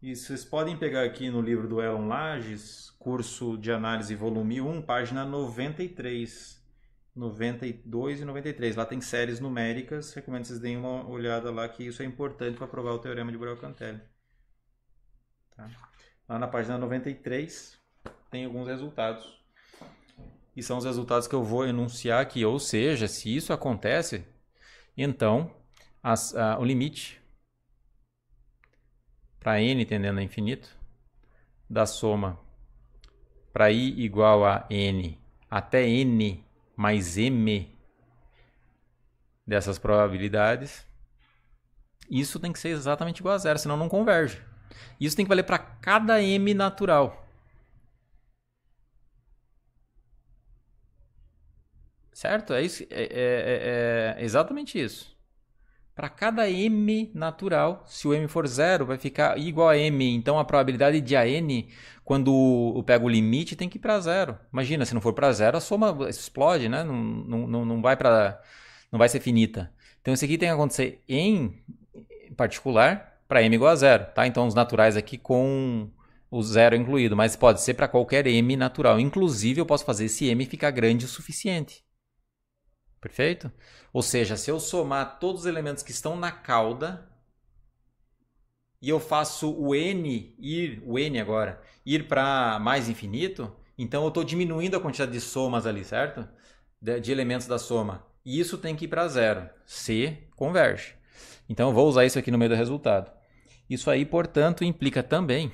Isso, vocês podem pegar aqui no livro do Elon Lages, curso de análise volume 1, página 93, 92 e 93. Lá tem séries numéricas, recomendo que vocês deem uma olhada lá que isso é importante para provar o teorema de borel cantelli Tá? Lá na página 93 tem alguns resultados. E são os resultados que eu vou enunciar aqui, ou seja, se isso acontece, então, as, a, o limite para n tendendo a infinito da soma para i igual a n até n mais m dessas probabilidades, isso tem que ser exatamente igual a zero, senão não converge. Isso tem que valer para cada m natural. Certo? É, isso, é, é, é, é exatamente isso. Para cada m natural, se o m for zero, vai ficar igual a m. Então a probabilidade de a n, quando eu pego o limite, tem que ir para zero. Imagina, se não for para zero, a soma explode, né? Não, não, não, vai pra, não vai ser finita. Então isso aqui tem que acontecer em particular para m igual a zero. Tá? Então os naturais aqui com o zero incluído, mas pode ser para qualquer m natural. Inclusive eu posso fazer esse m ficar grande o suficiente. Perfeito? Ou seja, se eu somar todos os elementos que estão na cauda e eu faço o n ir, o n agora, ir para mais infinito, então eu estou diminuindo a quantidade de somas ali, certo? De, de elementos da soma. E isso tem que ir para zero. Se converge. Então eu vou usar isso aqui no meio do resultado. Isso aí, portanto, implica também,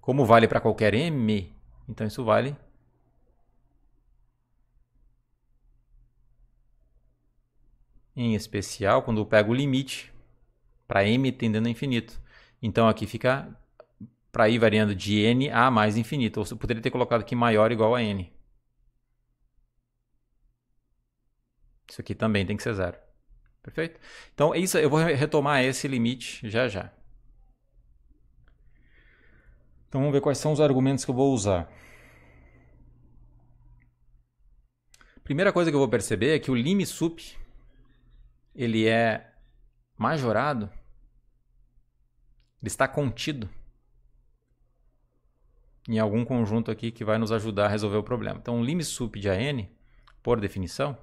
como vale para qualquer m, então isso vale em especial quando eu pego o limite para m tendendo a infinito. Então aqui fica para ir variando de n a mais infinito. Ou eu poderia ter colocado aqui maior ou igual a n. Isso aqui também tem que ser zero. Perfeito? Então é isso, eu vou retomar esse limite já já. Então vamos ver quais são os argumentos que eu vou usar. Primeira coisa que eu vou perceber é que o sup ele é majorado, ele está contido em algum conjunto aqui que vai nos ajudar a resolver o problema. Então, o lim sup de AN, por definição,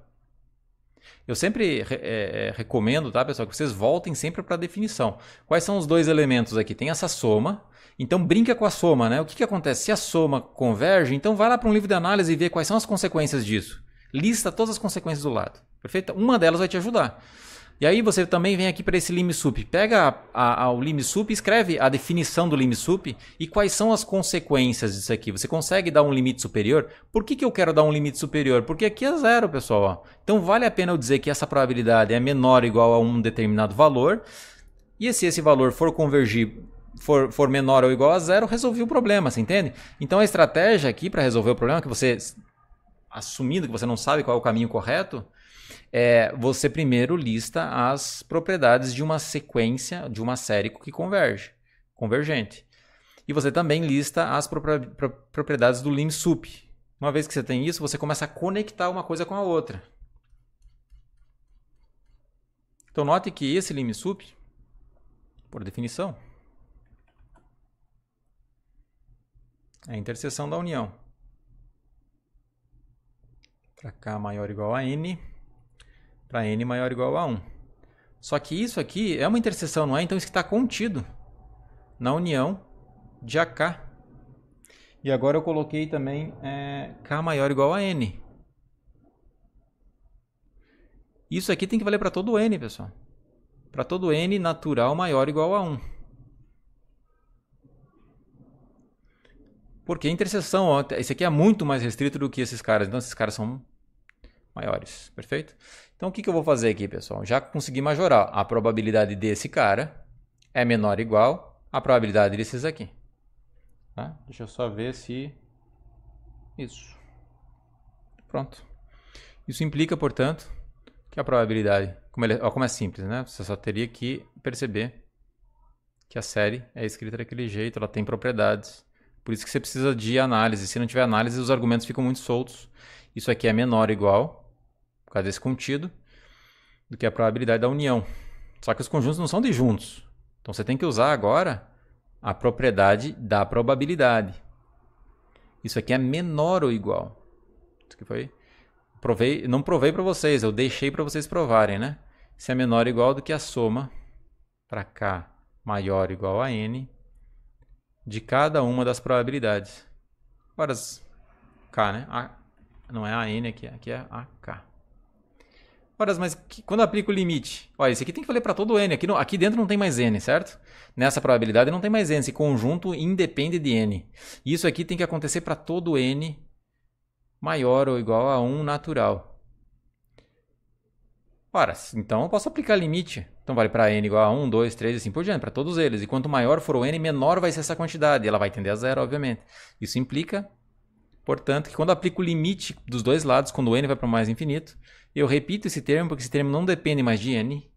eu sempre é, é, recomendo, tá, pessoal, que vocês voltem sempre para a definição. Quais são os dois elementos aqui? Tem essa soma. Então brinca com a soma, né? O que, que acontece? Se a soma converge, então vai lá para um livro de análise e vê quais são as consequências disso. Lista todas as consequências do lado. Perfeito? Uma delas vai te ajudar. E aí você também vem aqui para esse LimSup. Pega a, a, o LimSup, escreve a definição do LimSup e quais são as consequências disso aqui. Você consegue dar um limite superior? Por que, que eu quero dar um limite superior? Porque aqui é zero, pessoal. Então vale a pena eu dizer que essa probabilidade é menor ou igual a um determinado valor. E se esse valor for convergir For, for, menor ou igual a zero, resolvi o problema, você entende? Então a estratégia aqui para resolver o problema é que você assumindo que você não sabe qual é o caminho correto, é, você primeiro lista as propriedades de uma sequência, de uma série que converge, convergente. E você também lista as propriedades do lim sup. Uma vez que você tem isso, você começa a conectar uma coisa com a outra. Então note que esse lim sup, por definição, é a interseção da união para K maior ou igual a N, para N maior ou igual a 1. Só que isso aqui é uma interseção, não é? Então isso está contido na união de AK. E agora eu coloquei também é, K maior ou igual a N. Isso aqui tem que valer para todo N, pessoal. Para todo N natural maior ou igual a 1. Porque a interseção, ó, esse aqui é muito mais restrito do que esses caras. Então, esses caras são maiores, perfeito? Então, o que, que eu vou fazer aqui, pessoal? Já consegui majorar. A probabilidade desse cara é menor ou igual à probabilidade desses aqui. Tá? Deixa eu só ver se... Isso. Pronto. Isso implica, portanto, que a probabilidade... Como, ele... É, ó, como é simples, né? Você só teria que perceber que a série é escrita daquele jeito, ela tem propriedades por isso que você precisa de análise. Se não tiver análise, os argumentos ficam muito soltos. Isso aqui é menor ou igual, por causa desse contido, do que a probabilidade da união. Só que os conjuntos não são disjuntos. Então você tem que usar agora a propriedade da probabilidade. Isso aqui é menor ou igual. Isso que foi. Provei, não provei para vocês, eu deixei para vocês provarem, né? Se é menor ou igual do que a soma para k maior ou igual a n de cada uma das probabilidades. Agora, K, né? A, não é a N aqui, aqui é a K. Ora, mas que, quando aplico o limite? Olha, isso aqui tem que valer para todo N. Aqui, não, aqui dentro não tem mais N, certo? Nessa probabilidade não tem mais N. Esse conjunto independe de N. Isso aqui tem que acontecer para todo N maior ou igual a 1 natural. Ora, então eu posso aplicar limite. Então vale para n igual a 1, 2, 3 e assim por diante, para todos eles. E quanto maior for o n, menor vai ser essa quantidade. E ela vai tender a zero, obviamente. Isso implica, portanto, que quando eu aplico o limite dos dois lados, quando o n vai para mais infinito, eu repito esse termo, porque esse termo não depende mais de n.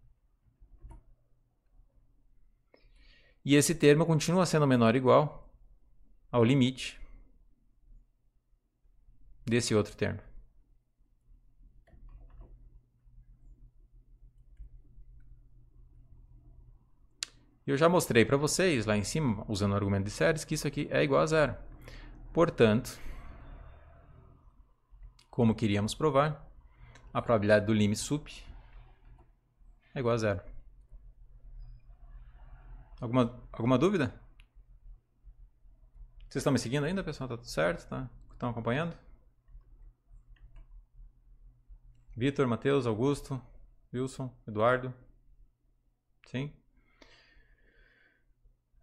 E esse termo continua sendo menor ou igual ao limite desse outro termo. E eu já mostrei para vocês lá em cima, usando o argumento de séries, que isso aqui é igual a zero. Portanto, como queríamos provar, a probabilidade do limite sup é igual a zero. Alguma, alguma dúvida? Vocês estão me seguindo ainda, pessoal? Tá tudo certo? Tá? Estão acompanhando? Vitor, Matheus, Augusto, Wilson, Eduardo. Sim?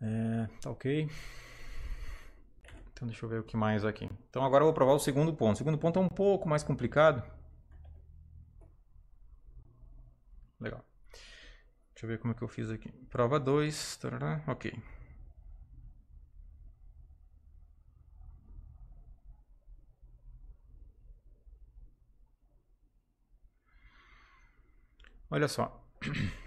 É, tá ok. Então deixa eu ver o que mais aqui. Então agora eu vou provar o segundo ponto. O segundo ponto é um pouco mais complicado. Legal. Deixa eu ver como é que eu fiz aqui. Prova 2. ok. Olha só.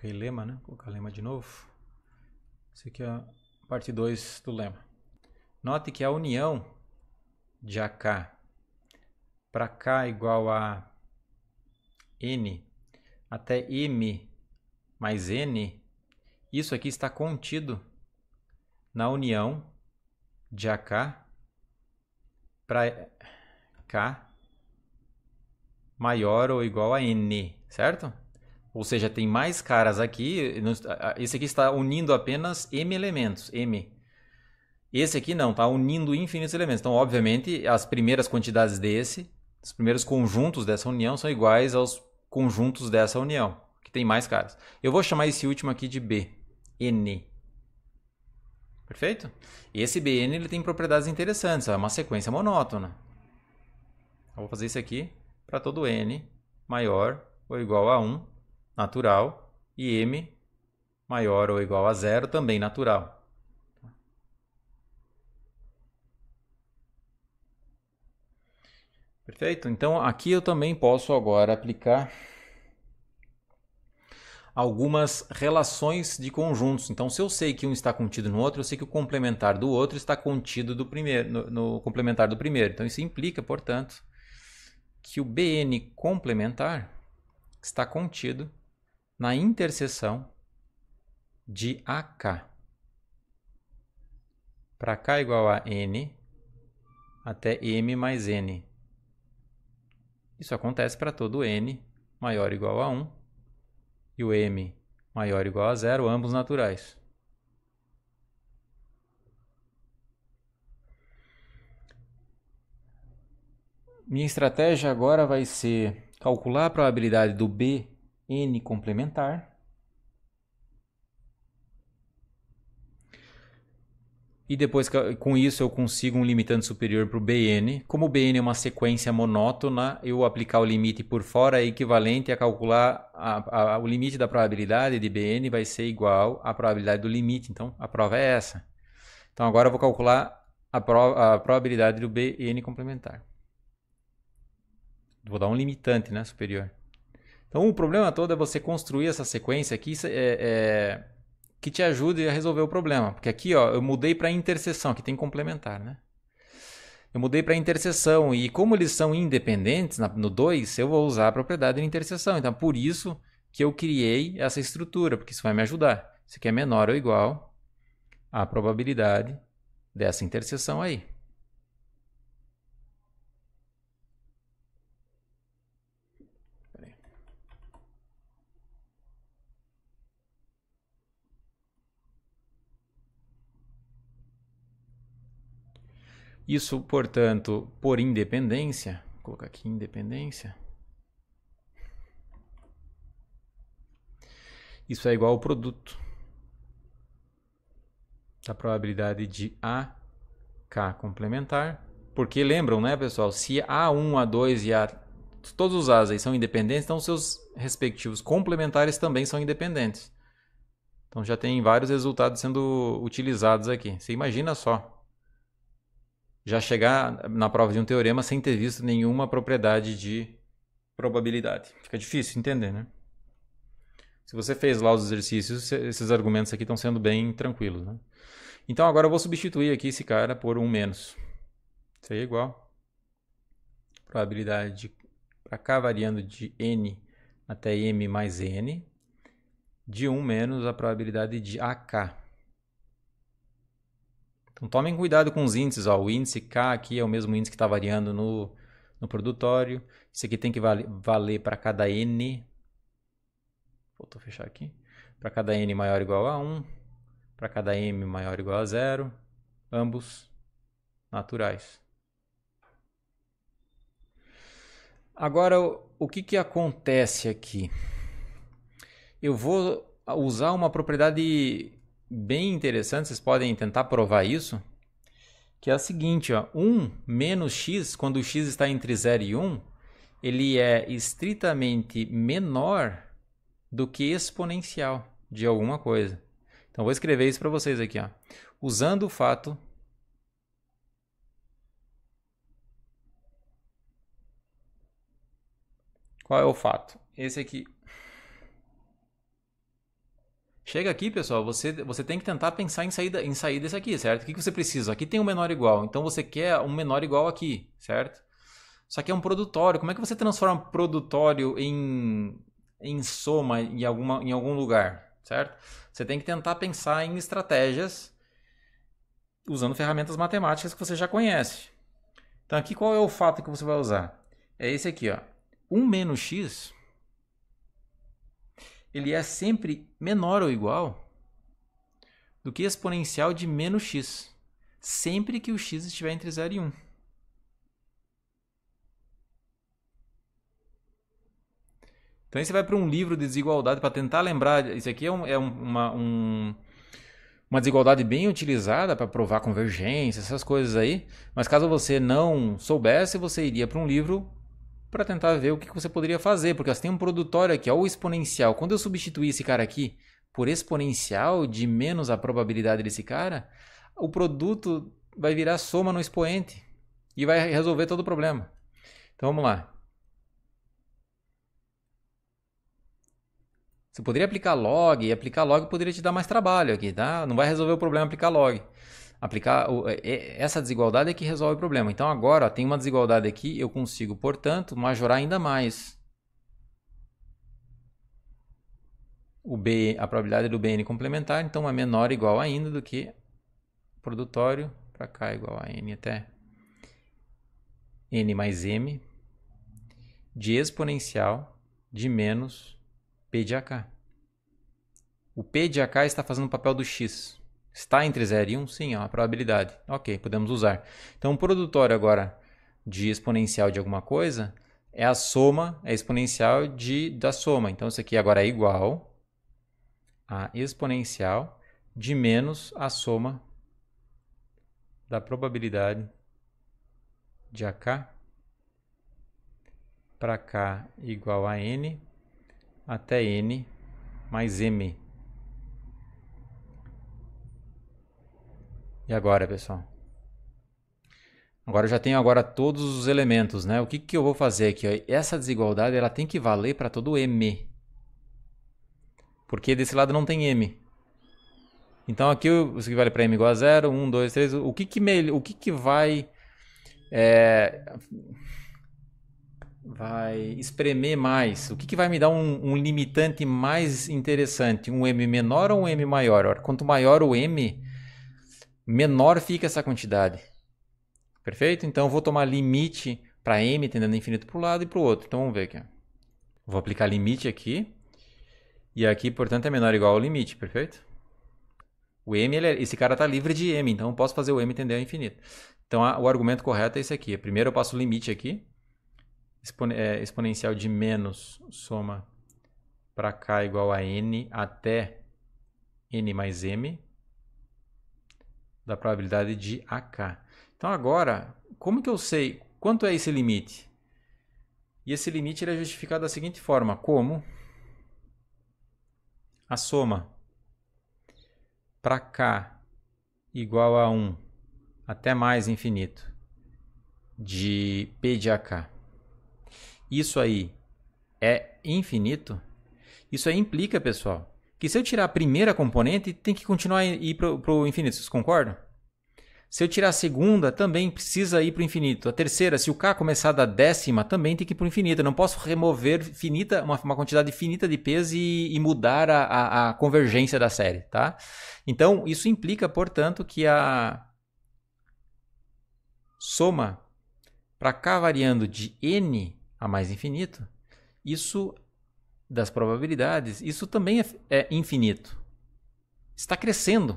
Coloquei lema, né? Vou colocar lema de novo. Isso aqui é a parte 2 do lema. Note que a união de AK para K igual a N até M mais N, isso aqui está contido na união de AK para K maior ou igual a N, certo? Ou seja, tem mais caras aqui. Esse aqui está unindo apenas M elementos, M. Esse aqui não, está unindo infinitos elementos. Então, obviamente, as primeiras quantidades desse, os primeiros conjuntos dessa união são iguais aos conjuntos dessa união, que tem mais caras. Eu vou chamar esse último aqui de B, N. Perfeito? Esse BN ele tem propriedades interessantes, é uma sequência monótona. Eu vou fazer isso aqui para todo N maior ou igual a 1 natural e m maior ou igual a zero também natural. Perfeito? Então aqui eu também posso agora aplicar algumas relações de conjuntos. Então, se eu sei que um está contido no outro, eu sei que o complementar do outro está contido do primeiro, no, no complementar do primeiro. Então, isso implica, portanto, que o BN complementar está contido na interseção de AK. Para K igual a N até M mais N. Isso acontece para todo N maior ou igual a 1 e o M maior ou igual a zero, ambos naturais. Minha estratégia agora vai ser calcular a probabilidade do B n complementar. E depois, com isso, eu consigo um limitante superior para o Bn. Como o Bn é uma sequência monótona, eu aplicar o limite por fora é equivalente a calcular a, a, o limite da probabilidade de Bn vai ser igual à probabilidade do limite. Então, a prova é essa. Então, agora eu vou calcular a, pro, a probabilidade do Bn complementar. Vou dar um limitante né, superior. Então o problema todo é você construir essa sequência aqui é, é, que te ajude a resolver o problema. Porque aqui ó, eu mudei para interseção, que tem complementar, né? Eu mudei para interseção e como eles são independentes no 2, eu vou usar a propriedade de interseção. Então por isso que eu criei essa estrutura, porque isso vai me ajudar. Isso aqui é menor ou igual à probabilidade dessa interseção aí. Isso, portanto, por independência, vou colocar aqui independência, isso é igual ao produto da probabilidade de AK complementar. Porque lembram, né, pessoal? Se A1, A2 e A. Todos os As aí são independentes, então seus respectivos complementares também são independentes. Então já tem vários resultados sendo utilizados aqui. Você imagina só já chegar na prova de um teorema sem ter visto nenhuma propriedade de probabilidade. Fica difícil entender, né? Se você fez lá os exercícios, esses argumentos aqui estão sendo bem tranquilos, né? Então agora eu vou substituir aqui esse cara por um menos. Isso aí é igual. Probabilidade para cá variando de n até m mais n, de 1 menos a probabilidade de AK. Então tomem cuidado com os índices. Ó. O índice K aqui é o mesmo índice que está variando no, no produtório. Isso aqui tem que valer, valer para cada N. Vou fechar aqui. Para cada N maior ou igual a 1. Para cada M maior ou igual a 0. Ambos naturais. Agora, o que, que acontece aqui? Eu vou usar uma propriedade bem interessante, vocês podem tentar provar isso, que é a seguinte, ó, 1 menos x, quando o x está entre 0 e 1, ele é estritamente menor do que exponencial de alguma coisa. Então, vou escrever isso para vocês aqui. Ó. Usando o fato Qual é o fato? Esse aqui, Chega aqui, pessoal, você, você tem que tentar pensar em sair, em sair desse aqui, certo? O que, que você precisa? Aqui tem um menor igual, então você quer um menor igual aqui, certo? Isso aqui é um produtório. Como é que você transforma produtório em, em soma em, alguma, em algum lugar, certo? Você tem que tentar pensar em estratégias usando ferramentas matemáticas que você já conhece. Então aqui qual é o fato que você vai usar? É esse aqui, ó. 1 menos x ele é sempre menor ou igual do que exponencial de menos x, sempre que o x estiver entre 0 e 1. Então aí você vai para um livro de desigualdade para tentar lembrar. Isso aqui é, um, é uma, um, uma desigualdade bem utilizada para provar convergência, essas coisas aí. Mas caso você não soubesse, você iria para um livro para tentar ver o que você poderia fazer, porque você tem um produtório aqui, ó, o exponencial. Quando eu substituir esse cara aqui por exponencial de menos a probabilidade desse cara, o produto vai virar soma no expoente e vai resolver todo o problema. Então vamos lá. Você poderia aplicar log, e aplicar log poderia te dar mais trabalho aqui, tá? Não vai resolver o problema aplicar log aplicar é, é, essa desigualdade é que resolve o problema. Então agora ó, tem uma desigualdade aqui, eu consigo, portanto, majorar ainda mais. O B, a probabilidade do BN complementar, então é menor ou igual ainda do que produtório para cá igual a N até N mais M de exponencial de menos P de AK. O P de AK está fazendo o papel do X. Está entre 0 e 1? Um? Sim, é uma probabilidade. Ok, podemos usar. Então, o produtório agora de exponencial de alguma coisa é a soma, é exponencial de, da soma. Então, isso aqui agora é igual a exponencial de menos a soma da probabilidade de AK para K igual a N até N mais M. E agora, pessoal? Agora eu já tenho agora todos os elementos, né? O que, que eu vou fazer aqui? Essa desigualdade ela tem que valer para todo m. Porque desse lado não tem m. Então aqui o que vale para m igual a 0, 1, 2, 3. O que que, me, o que, que vai... É, vai espremer mais? O que, que vai me dar um, um limitante mais interessante? Um m menor ou um m maior? Quanto maior o m menor fica essa quantidade. Perfeito? Então eu vou tomar limite para m tendendo a infinito para um lado e para o outro. Então vamos ver aqui. Vou aplicar limite aqui. E aqui, portanto, é menor ou igual ao limite, perfeito? O m, ele é, esse cara está livre de m, então eu posso fazer o m tender a infinito. Então a, o argumento correto é esse aqui. Primeiro eu passo o limite aqui. é, exponencial de menos soma para k igual a n até n mais m da probabilidade de AK. Então agora, como que eu sei quanto é esse limite? E esse limite ele é justificado da seguinte forma, como a soma para k igual a 1 até mais infinito de p de ak. Isso aí é infinito? Isso aí implica, pessoal, que se eu tirar a primeira componente, tem que continuar e ir para o infinito. Vocês concordam? Se eu tirar a segunda, também precisa ir para o infinito. A terceira, se o k começar da décima, também tem que ir para o infinito. Eu não posso remover finita, uma, uma quantidade finita de peso e, e mudar a, a, a, convergência da série, tá? Então, isso implica, portanto, que a soma para k variando de n a mais infinito, isso das probabilidades, isso também é, é infinito. Está crescendo,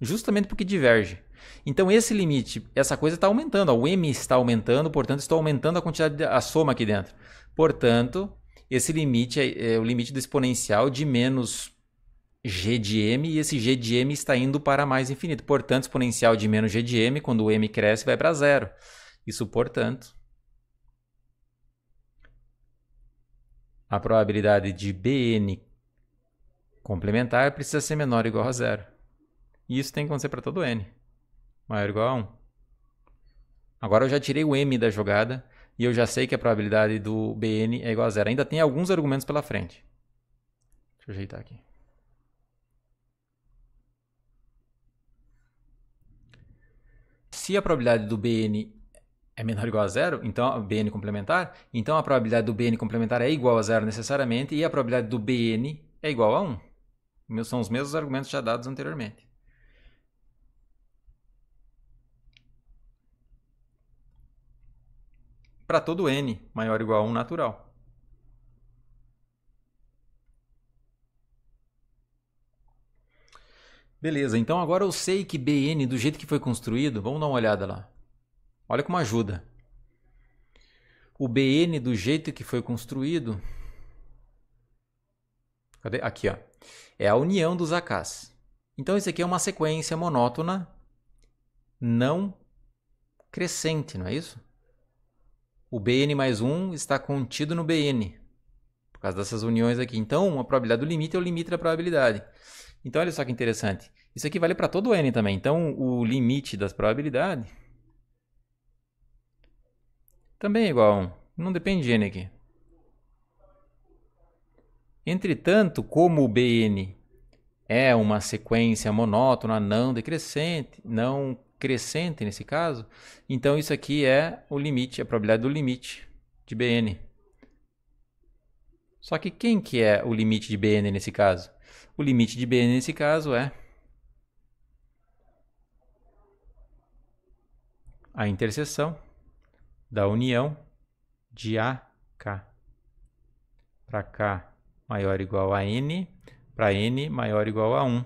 justamente porque diverge. Então esse limite, essa coisa está aumentando, ó, o m está aumentando, portanto estou aumentando a quantidade, de, a soma aqui dentro. Portanto, esse limite é, é, o limite do exponencial de menos g de m e esse g de m está indo para mais infinito. Portanto, exponencial de menos g de m, quando o m cresce, vai para zero. Isso, portanto, a probabilidade de Bn complementar precisa ser menor ou igual a zero. E isso tem que acontecer para todo n, maior ou igual a 1. Agora eu já tirei o m da jogada e eu já sei que a probabilidade do Bn é igual a zero. Ainda tem alguns argumentos pela frente. Deixa eu ajeitar aqui. Se a probabilidade do Bn é menor ou igual a zero, então BN complementar, então a probabilidade do BN complementar é igual a zero necessariamente e a probabilidade do BN é igual a 1. São os mesmos argumentos já dados anteriormente. Para todo n maior ou igual a 1 natural. Beleza, então agora eu sei que BN, do jeito que foi construído, vamos dar uma olhada lá. Olha como ajuda. O BN do jeito que foi construído. Cadê? Aqui, ó. É a união dos AKs. Então isso aqui é uma sequência monótona não crescente, não é isso? O BN mais 1 está contido no BN, por causa dessas uniões aqui. Então, a probabilidade do limite é o limite da probabilidade. Então, olha só que interessante. Isso aqui vale para todo N também. Então, o limite das probabilidades também é igual a 1. Não depende de n aqui. Entretanto, como o Bn é uma sequência monótona, não decrescente, não crescente nesse caso, então isso aqui é o limite, a probabilidade do limite de Bn. Só que quem que é o limite de Bn nesse caso? O limite de Bn nesse caso é a interseção da união de AK para K maior ou igual a N, para N maior ou igual a 1.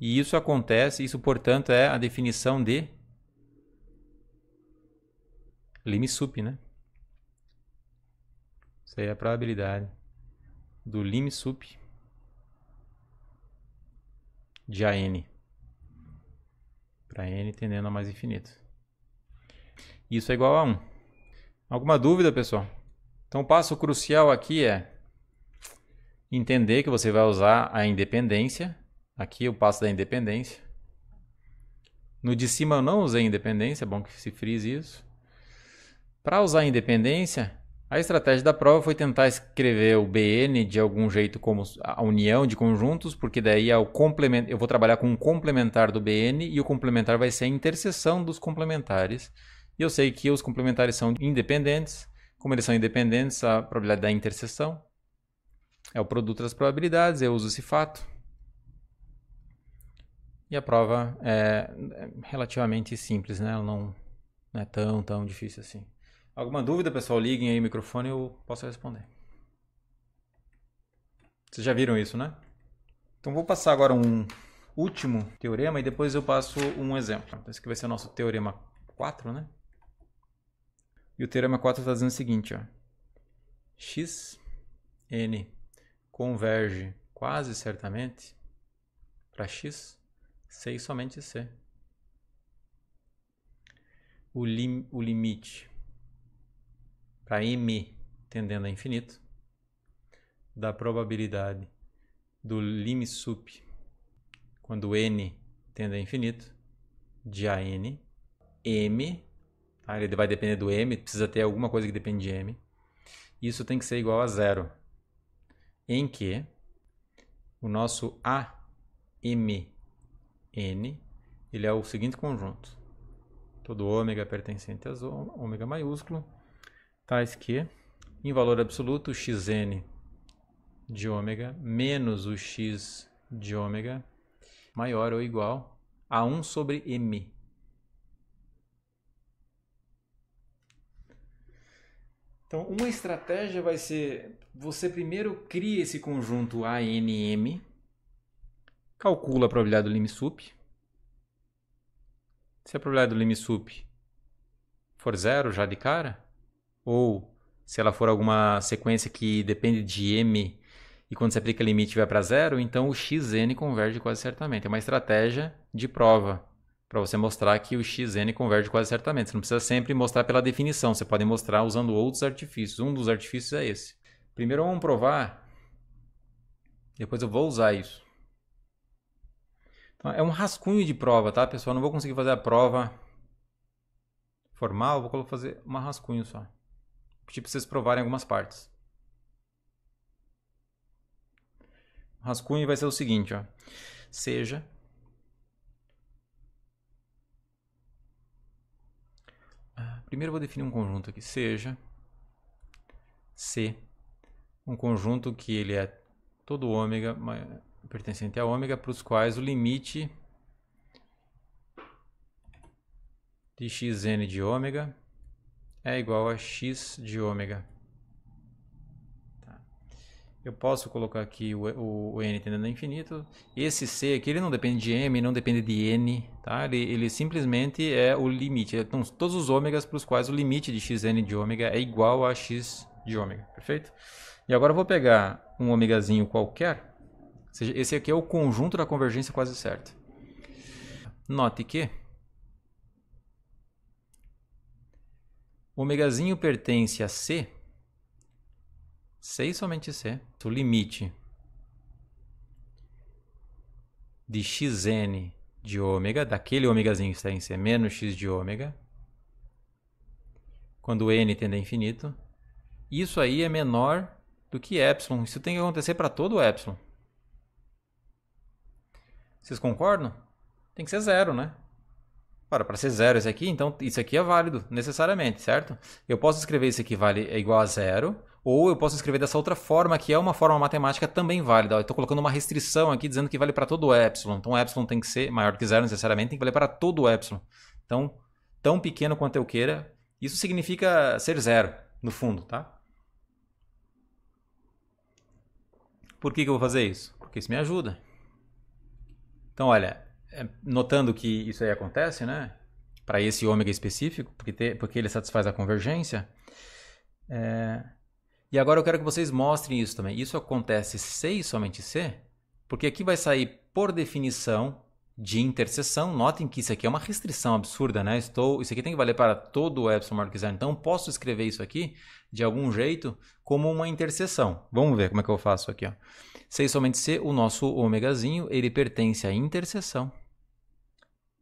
E isso acontece, isso portanto é a definição de sup né? Isso aí é a probabilidade do sup de AN para N tendendo a mais infinito. Isso é igual a 1. Alguma dúvida, pessoal? Então, o passo crucial aqui é entender que você vai usar a independência. Aqui o passo da independência. No de cima eu não usei independência, é bom que se frise isso. Para usar a independência, a estratégia da prova foi tentar escrever o BN de algum jeito como a união de conjuntos, porque daí ao é complement... eu vou trabalhar com o complementar do BN e o complementar vai ser a interseção dos complementares. E eu sei que os complementares são independentes. Como eles são independentes, a probabilidade da interseção é o produto das probabilidades. Eu uso esse fato. E a prova é, é relativamente simples, né? Ela não, não é tão, tão difícil assim. Alguma dúvida, pessoal? Liguem aí o microfone e eu posso responder. Vocês já viram isso, né? Então vou passar agora um último teorema e depois eu passo um exemplo. Então, esse aqui vai ser o nosso teorema 4, né? E o teorema 4 está dizendo o seguinte, ó. x, n converge quase certamente para x, c e somente c. O, lim, o limite para m tendendo a infinito da probabilidade do lim sup quando n tende a infinito de a n m ah, ele vai depender do M, precisa ter alguma coisa que depende de M. Isso tem que ser igual a zero. Em que o nosso AMN ele é o seguinte conjunto. Todo ômega pertencente a ômega maiúsculo, tais que, em valor absoluto, o xn de ômega menos o x de ômega maior ou igual a 1 sobre m. Então, uma estratégia vai ser você primeiro cria esse conjunto ANM, calcula a probabilidade do limisup. Se a probabilidade do limisup for zero já de cara, ou se ela for alguma sequência que depende de M e quando você aplica limite vai para zero, então o xn converge quase certamente. É uma estratégia de prova para você mostrar que o xn converge quase certamente. Você não precisa sempre mostrar pela definição, você pode mostrar usando outros artifícios. Um dos artifícios é esse. Primeiro vamos provar, depois eu vou usar isso. Então, é um rascunho de prova, tá, pessoal? Não vou conseguir fazer a prova formal, vou fazer um rascunho só. Tipo, vocês provarem algumas partes. O rascunho vai ser o seguinte, ó. Seja Primeiro vou definir um conjunto que seja C, um conjunto que ele é todo ômega, pertencente a ômega, para os quais o limite de xn de ômega é igual a x de ômega eu posso colocar aqui o, o, o, n tendendo a infinito. Esse c aqui ele não depende de m, não depende de n, tá? Ele, ele simplesmente é o limite. Então, todos os ômegas para os quais o limite de xn de ômega é igual a x de ômega, perfeito? E agora eu vou pegar um ômegazinho qualquer. Ou seja, esse aqui é o conjunto da convergência quase certa. Note que o ômegazinho pertence a c Sei somente se O limite de xn de ômega, daquele ômegazinho que está em C, menos x de ômega, quando n tende a infinito, isso aí é menor do que epsilon. Isso tem que acontecer para todo epsilon. Vocês concordam? Tem que ser zero, né? Ora, para ser zero isso aqui, então isso aqui é válido, necessariamente, certo? Eu posso escrever isso aqui vale é igual a zero, ou eu posso escrever dessa outra forma, que é uma forma matemática também válida. Eu estou colocando uma restrição aqui dizendo que vale para todo o epsilon. Então, o epsilon tem que ser maior que zero necessariamente, tem que valer para todo o epsilon. Então, tão pequeno quanto eu queira, isso significa ser zero, no fundo, tá? Por que, que eu vou fazer isso? Porque isso me ajuda. Então, olha, é, notando que isso aí acontece, né? Para esse ômega específico, porque, te, porque ele satisfaz a convergência, é, e agora eu quero que vocês mostrem isso também. Isso acontece se e somente se, porque aqui vai sair, por definição, de interseção. Notem que isso aqui é uma restrição absurda, né? Estou, isso aqui tem que valer para todo o epsilon maior que zero. Então, posso escrever isso aqui, de algum jeito, como uma interseção. Vamos ver como é que eu faço aqui. Ó. Se e somente se, o nosso omegazinho ele pertence à interseção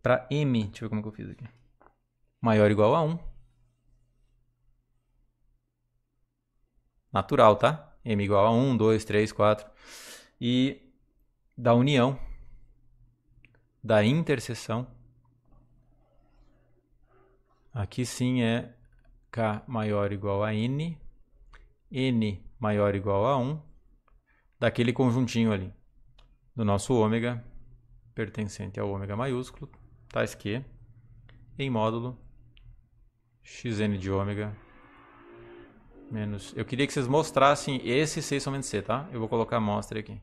para m. Deixa eu ver como é que eu fiz aqui. Maior ou igual a 1 natural, tá? M igual a 1, 2, 3, 4. E da união, da interseção. Aqui sim é K maior ou igual a N, N maior ou igual a 1, daquele conjuntinho ali, do nosso ômega, pertencente ao ômega maiúsculo, tais que, em módulo, xn de ômega Menos. Eu queria que vocês mostrassem esse 6 somente C, tá? Eu vou colocar a amostra aqui.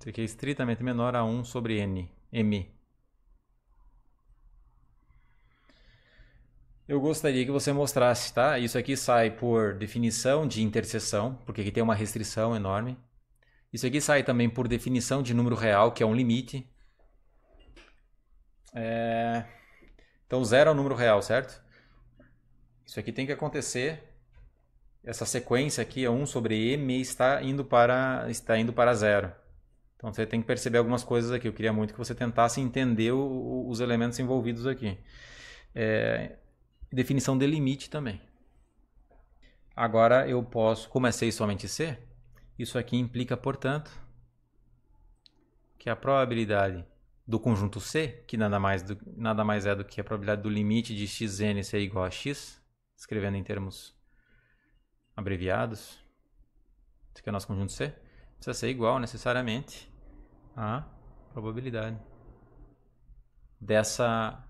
Isso aqui é estritamente menor a 1 sobre N, M. Eu gostaria que você mostrasse, tá? Isso aqui sai por definição de interseção, porque aqui tem uma restrição enorme. Isso aqui sai também por definição de número real, que é um limite. É... Então, zero é o número real, certo? Isso aqui tem que acontecer. Essa sequência aqui é 1 sobre m está indo para, está indo para zero. Então, você tem que perceber algumas coisas aqui. Eu queria muito que você tentasse entender o, os elementos envolvidos aqui. É, definição de limite também. Agora, eu posso, como é C somente C, isso aqui implica, portanto, que a probabilidade do conjunto C, que nada mais, do, nada mais é do que a probabilidade do limite de xn ser igual a x, escrevendo em termos abreviados, esse aqui é o nosso conjunto C, precisa ser igual necessariamente à probabilidade dessa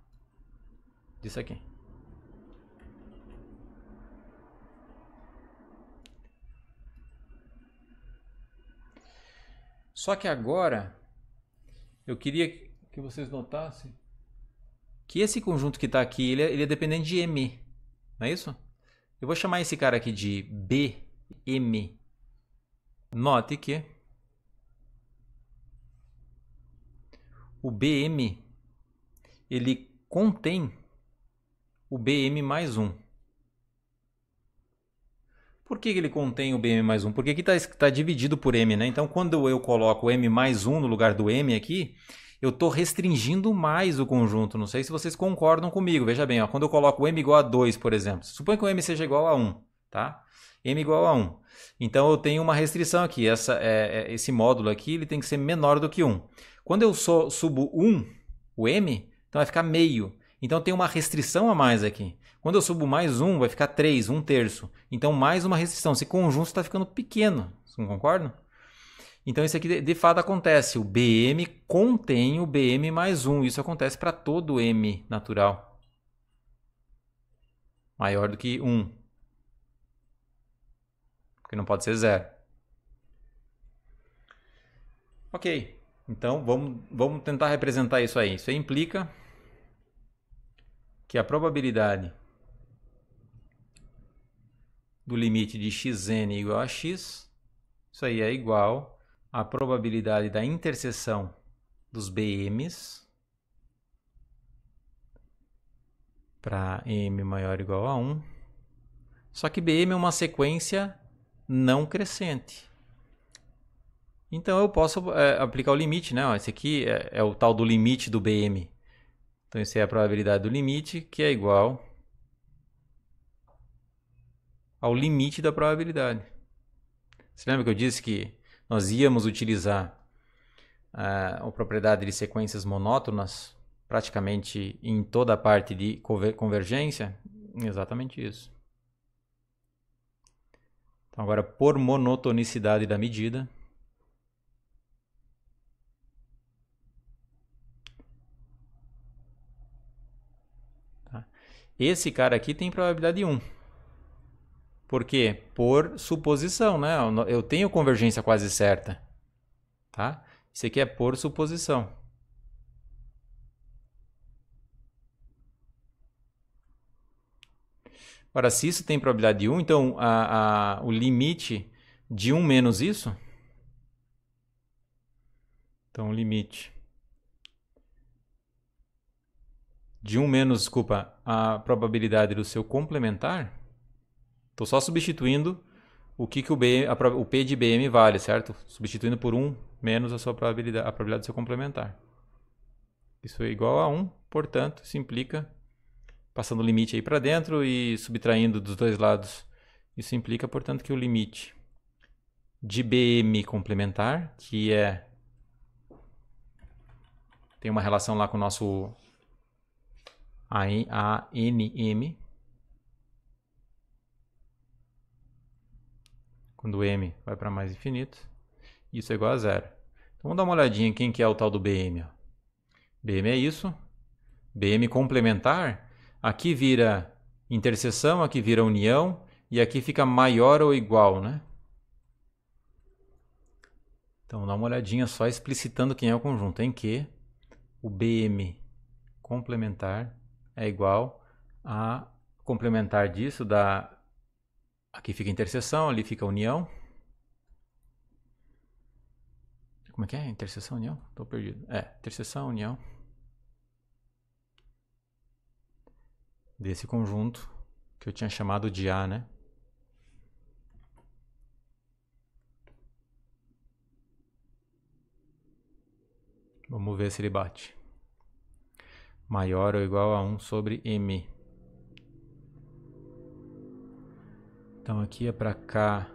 disso aqui. Só que agora eu queria que vocês notassem que esse conjunto que está aqui, ele é, ele é, dependente de M, não é isso? Eu vou chamar esse cara aqui de BM. Note que o BM ele contém o BM mais 1. Por que ele contém o BM mais 1? Porque aqui está tá dividido por M, né? Então, quando eu coloco o M mais 1 no lugar do M aqui, eu estou restringindo mais o conjunto. Não sei se vocês concordam comigo. Veja bem, ó, quando eu coloco o m igual a 2, por exemplo, suponha que o m seja igual a 1, tá? m igual a 1. Então eu tenho uma restrição aqui. Essa, é, é, esse módulo aqui ele tem que ser menor do que 1. Quando eu so, subo 1, o m, então vai ficar meio. Então tem uma restrição a mais aqui. Quando eu subo mais 1, vai ficar 3, 1 terço. Então mais uma restrição. Esse conjunto está ficando pequeno. Vocês não concordam? Então isso aqui de, fato acontece. O BM contém o BM mais 1. Isso acontece para todo M natural. Maior do que 1. Porque não pode ser zero. Ok. Então vamos, vamos tentar representar isso aí. Isso aí implica que a probabilidade do limite de xn igual a x, isso aí é igual a probabilidade da interseção dos BMs para M maior ou igual a 1. Só que BM é uma sequência não crescente. Então eu posso é, aplicar o limite, né? Esse aqui é, é o tal do limite do BM. Então essa é a probabilidade do limite, que é igual ao limite da probabilidade. Você lembra que eu disse que nós íamos utilizar uh, a propriedade de sequências monótonas praticamente em toda a parte de convergência, exatamente isso. Então, agora, por monotonicidade da medida, tá? Esse cara aqui tem probabilidade 1. Por quê? Por suposição, né? Eu tenho convergência quase certa. Tá? Isso aqui é por suposição. Agora, se isso tem probabilidade de 1, então a, a, o limite de 1 menos isso. Então, o limite de 1 menos, desculpa, a probabilidade do seu complementar. Estou só substituindo o que, que o, a, o P de BM vale, certo? Substituindo por 1 menos a sua probabilidade, a probabilidade do seu complementar. Isso é igual a 1, portanto, isso implica, passando o limite aí para dentro e subtraindo dos dois lados, isso implica, portanto, que o limite de BM complementar, que é tem uma relação lá com o nosso ANM, quando m vai para mais infinito, isso é igual a zero. Então vamos dar uma olhadinha em quem que é o tal do bm. Ó. bm é isso, bm complementar, aqui vira interseção, aqui vira união, e aqui fica maior ou igual, né? Então dá uma olhadinha só explicitando quem é o conjunto, em que o BM complementar é igual a complementar disso da Aqui fica interseção, ali fica união. Como é que é? Interseção, união? Estou perdido. É, interseção, união. Desse conjunto que eu tinha chamado de A, né? Vamos ver se ele bate. Maior ou igual a 1 sobre M. Então aqui é para cá.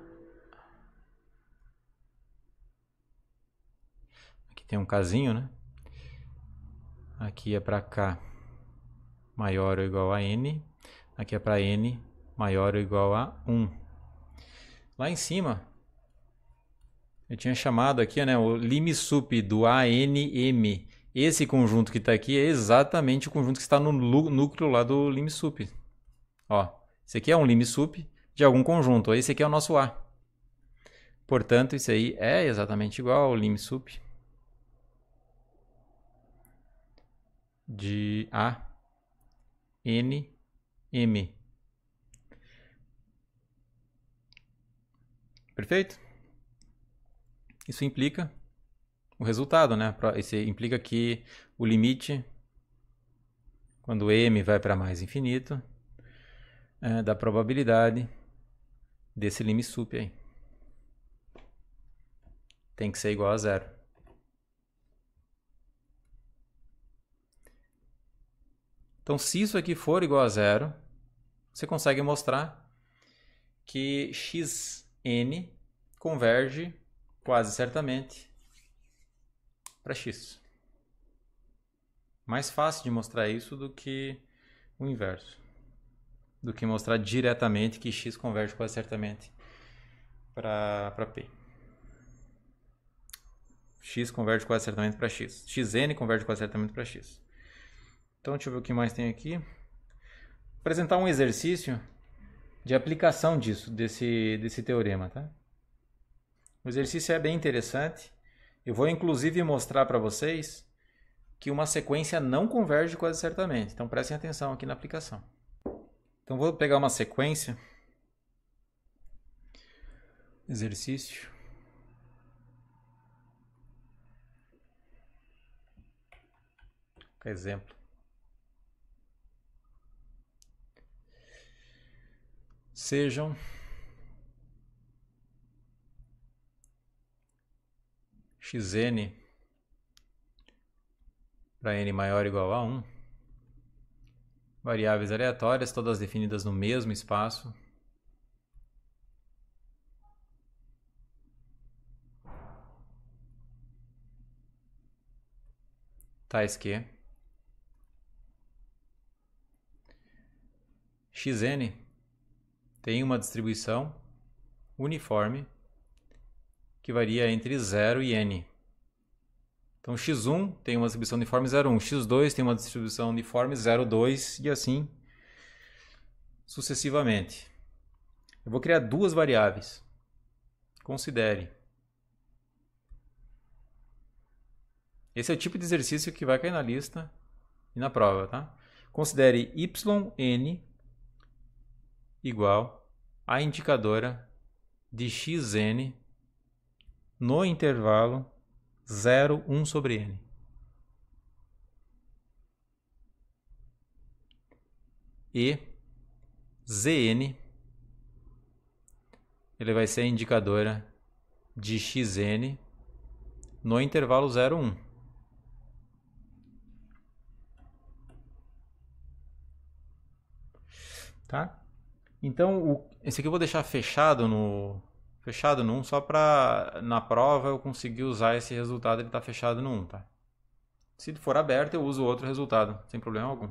Aqui tem um casinho, né? Aqui é para cá maior ou igual a n. Aqui é para n maior ou igual a 1. Lá em cima, eu tinha chamado aqui né, o limisup do ANM. Esse conjunto que está aqui é exatamente o conjunto que está no núcleo lá do limisup. Ó, esse aqui é um limisup de algum conjunto. Esse aqui é o nosso A. Portanto, isso aí é exatamente igual ao sup de A N M. Perfeito? Isso implica o resultado, né? Isso implica que o limite, quando m vai para mais infinito, é da probabilidade desse sup aí. Tem que ser igual a zero. Então, se isso aqui for igual a zero, você consegue mostrar que xn converge quase certamente para x. Mais fácil de mostrar isso do que o inverso do que mostrar diretamente que X converge quase certamente para P. X converge quase certamente para X. XN converge quase certamente para X. Então, deixa eu ver o que mais tem aqui. Apresentar um exercício de aplicação disso, desse, desse teorema. Tá? O exercício é bem interessante. Eu vou, inclusive, mostrar para vocês que uma sequência não converge quase certamente. Então, prestem atenção aqui na aplicação. Então vou pegar uma sequência. Exercício. Exemplo. Sejam xn para n maior ou igual a um variáveis aleatórias, todas definidas no mesmo espaço. Tais tá, que xn tem uma distribuição uniforme que varia entre 0 e n. Então, X1 tem uma distribuição uniforme 01, X2 tem uma distribuição uniforme 02 e assim sucessivamente. Eu vou criar duas variáveis. Considere. Esse é o tipo de exercício que vai cair na lista e na prova, tá? Considere yn igual a indicadora de xn no intervalo 0, 1 sobre n. E Zn ele vai ser a indicadora de xn no intervalo 0, 1. Tá? Então, o, esse aqui eu vou deixar fechado no, fechado no 1 só para na prova eu conseguir usar esse resultado, ele está fechado no 1, tá? Se for aberto, eu uso outro resultado, sem problema algum.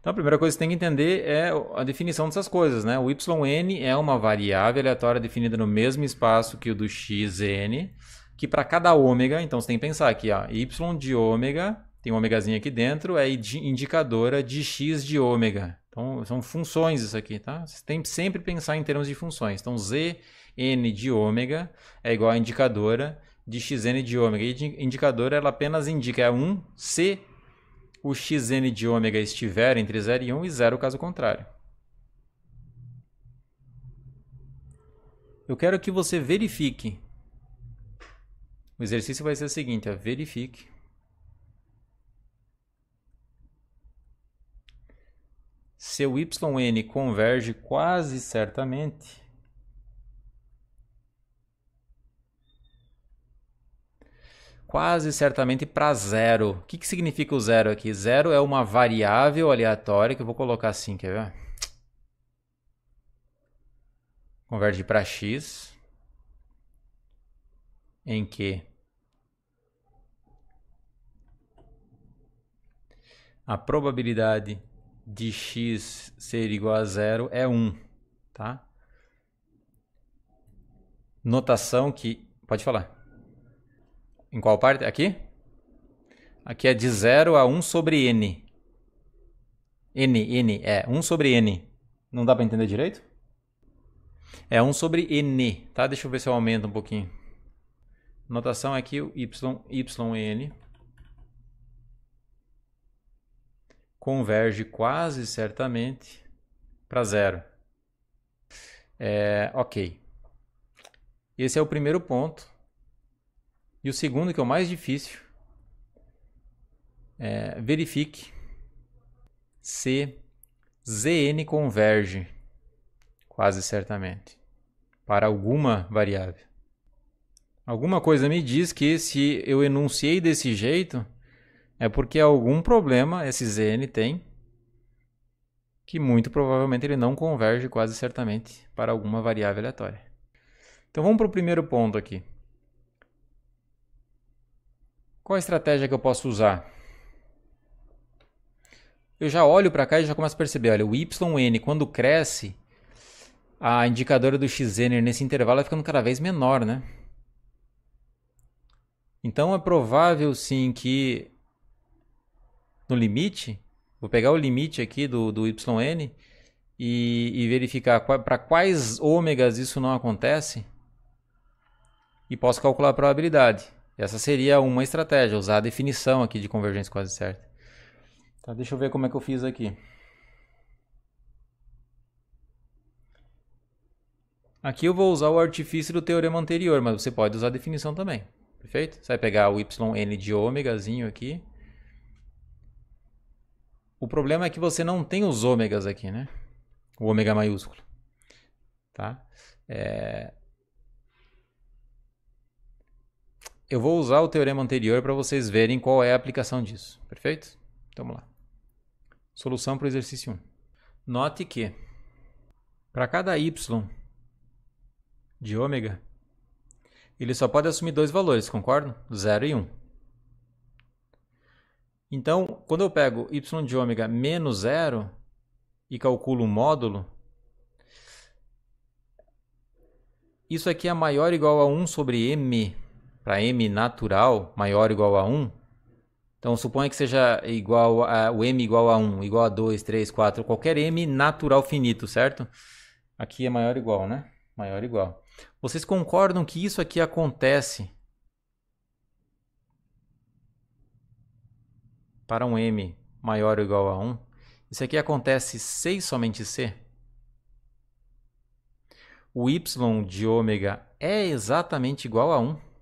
Então a primeira coisa que você tem que entender é a definição dessas coisas, né? O yn é uma variável aleatória definida no mesmo espaço que o do xn, que para cada ômega, então você tem que pensar aqui, ó, y de ômega, tem um ômegazinho aqui dentro, é indicadora de x de ômega. Então são funções isso aqui, tá? Você tem que sempre pensar em termos de funções. Então z n de ômega é igual a indicadora de xn de ômega. E de indicadora ela apenas indica é 1 se o xn de ômega estiver entre 0 e 1 e 0 caso contrário. Eu quero que você verifique. O exercício vai ser o seguinte, é, verifique. Seu yn converge quase certamente quase certamente para zero. O que, que significa o zero aqui? Zero é uma variável aleatória que eu vou colocar assim, quer ver? Converte para x, em que a probabilidade de x ser igual a zero é 1, tá? Notação que... Pode falar. Em qual parte? Aqui? Aqui é de 0 a 1 sobre N. N, N, é 1 sobre N. Não dá para entender direito? É 1 sobre N, tá? Deixa eu ver se eu aumento um pouquinho. Notação aqui, é Y, YN. Converge quase certamente para zero. É, ok. Esse é o primeiro ponto. E o segundo, que é o mais difícil, é, verifique se ZN converge, quase certamente, para alguma variável. Alguma coisa me diz que se eu enunciei desse jeito, é porque algum problema esse ZN tem, que muito provavelmente ele não converge quase certamente para alguma variável aleatória. Então vamos para o primeiro ponto aqui. Qual a estratégia que eu posso usar? Eu já olho para cá e já começo a perceber, olha, o YN quando cresce, a indicadora do XN nesse intervalo vai ficando cada vez menor, né? Então é provável sim que no limite, vou pegar o limite aqui do, do YN e, e verificar para quais ômegas isso não acontece e posso calcular a probabilidade. Essa seria uma estratégia, usar a definição aqui de convergência quase certa. Tá, deixa eu ver como é que eu fiz aqui. Aqui eu vou usar o artifício do teorema anterior, mas você pode usar a definição também. Perfeito? Você vai pegar o yn de ômegazinho aqui. O problema é que você não tem os ômegas aqui, né? O ômega maiúsculo. Tá? É, eu vou usar o teorema anterior para vocês verem qual é a aplicação disso, perfeito? Então, vamos lá. Solução para o exercício 1. Note que para cada y de ômega, ele só pode assumir dois valores, concordo? 0 e 1. Um. Então, quando eu pego y de ômega menos 0 e calculo o módulo, isso aqui é maior ou igual a 1 sobre m para m natural maior ou igual a 1, então suponha que seja igual a, o m igual a 1, igual a 2, 3, 4, qualquer m natural finito, certo? Aqui é maior ou igual, né? Maior ou igual. Vocês concordam que isso aqui acontece para um m maior ou igual a 1? Isso aqui acontece 6 somente c? O y de ômega é exatamente igual a 1.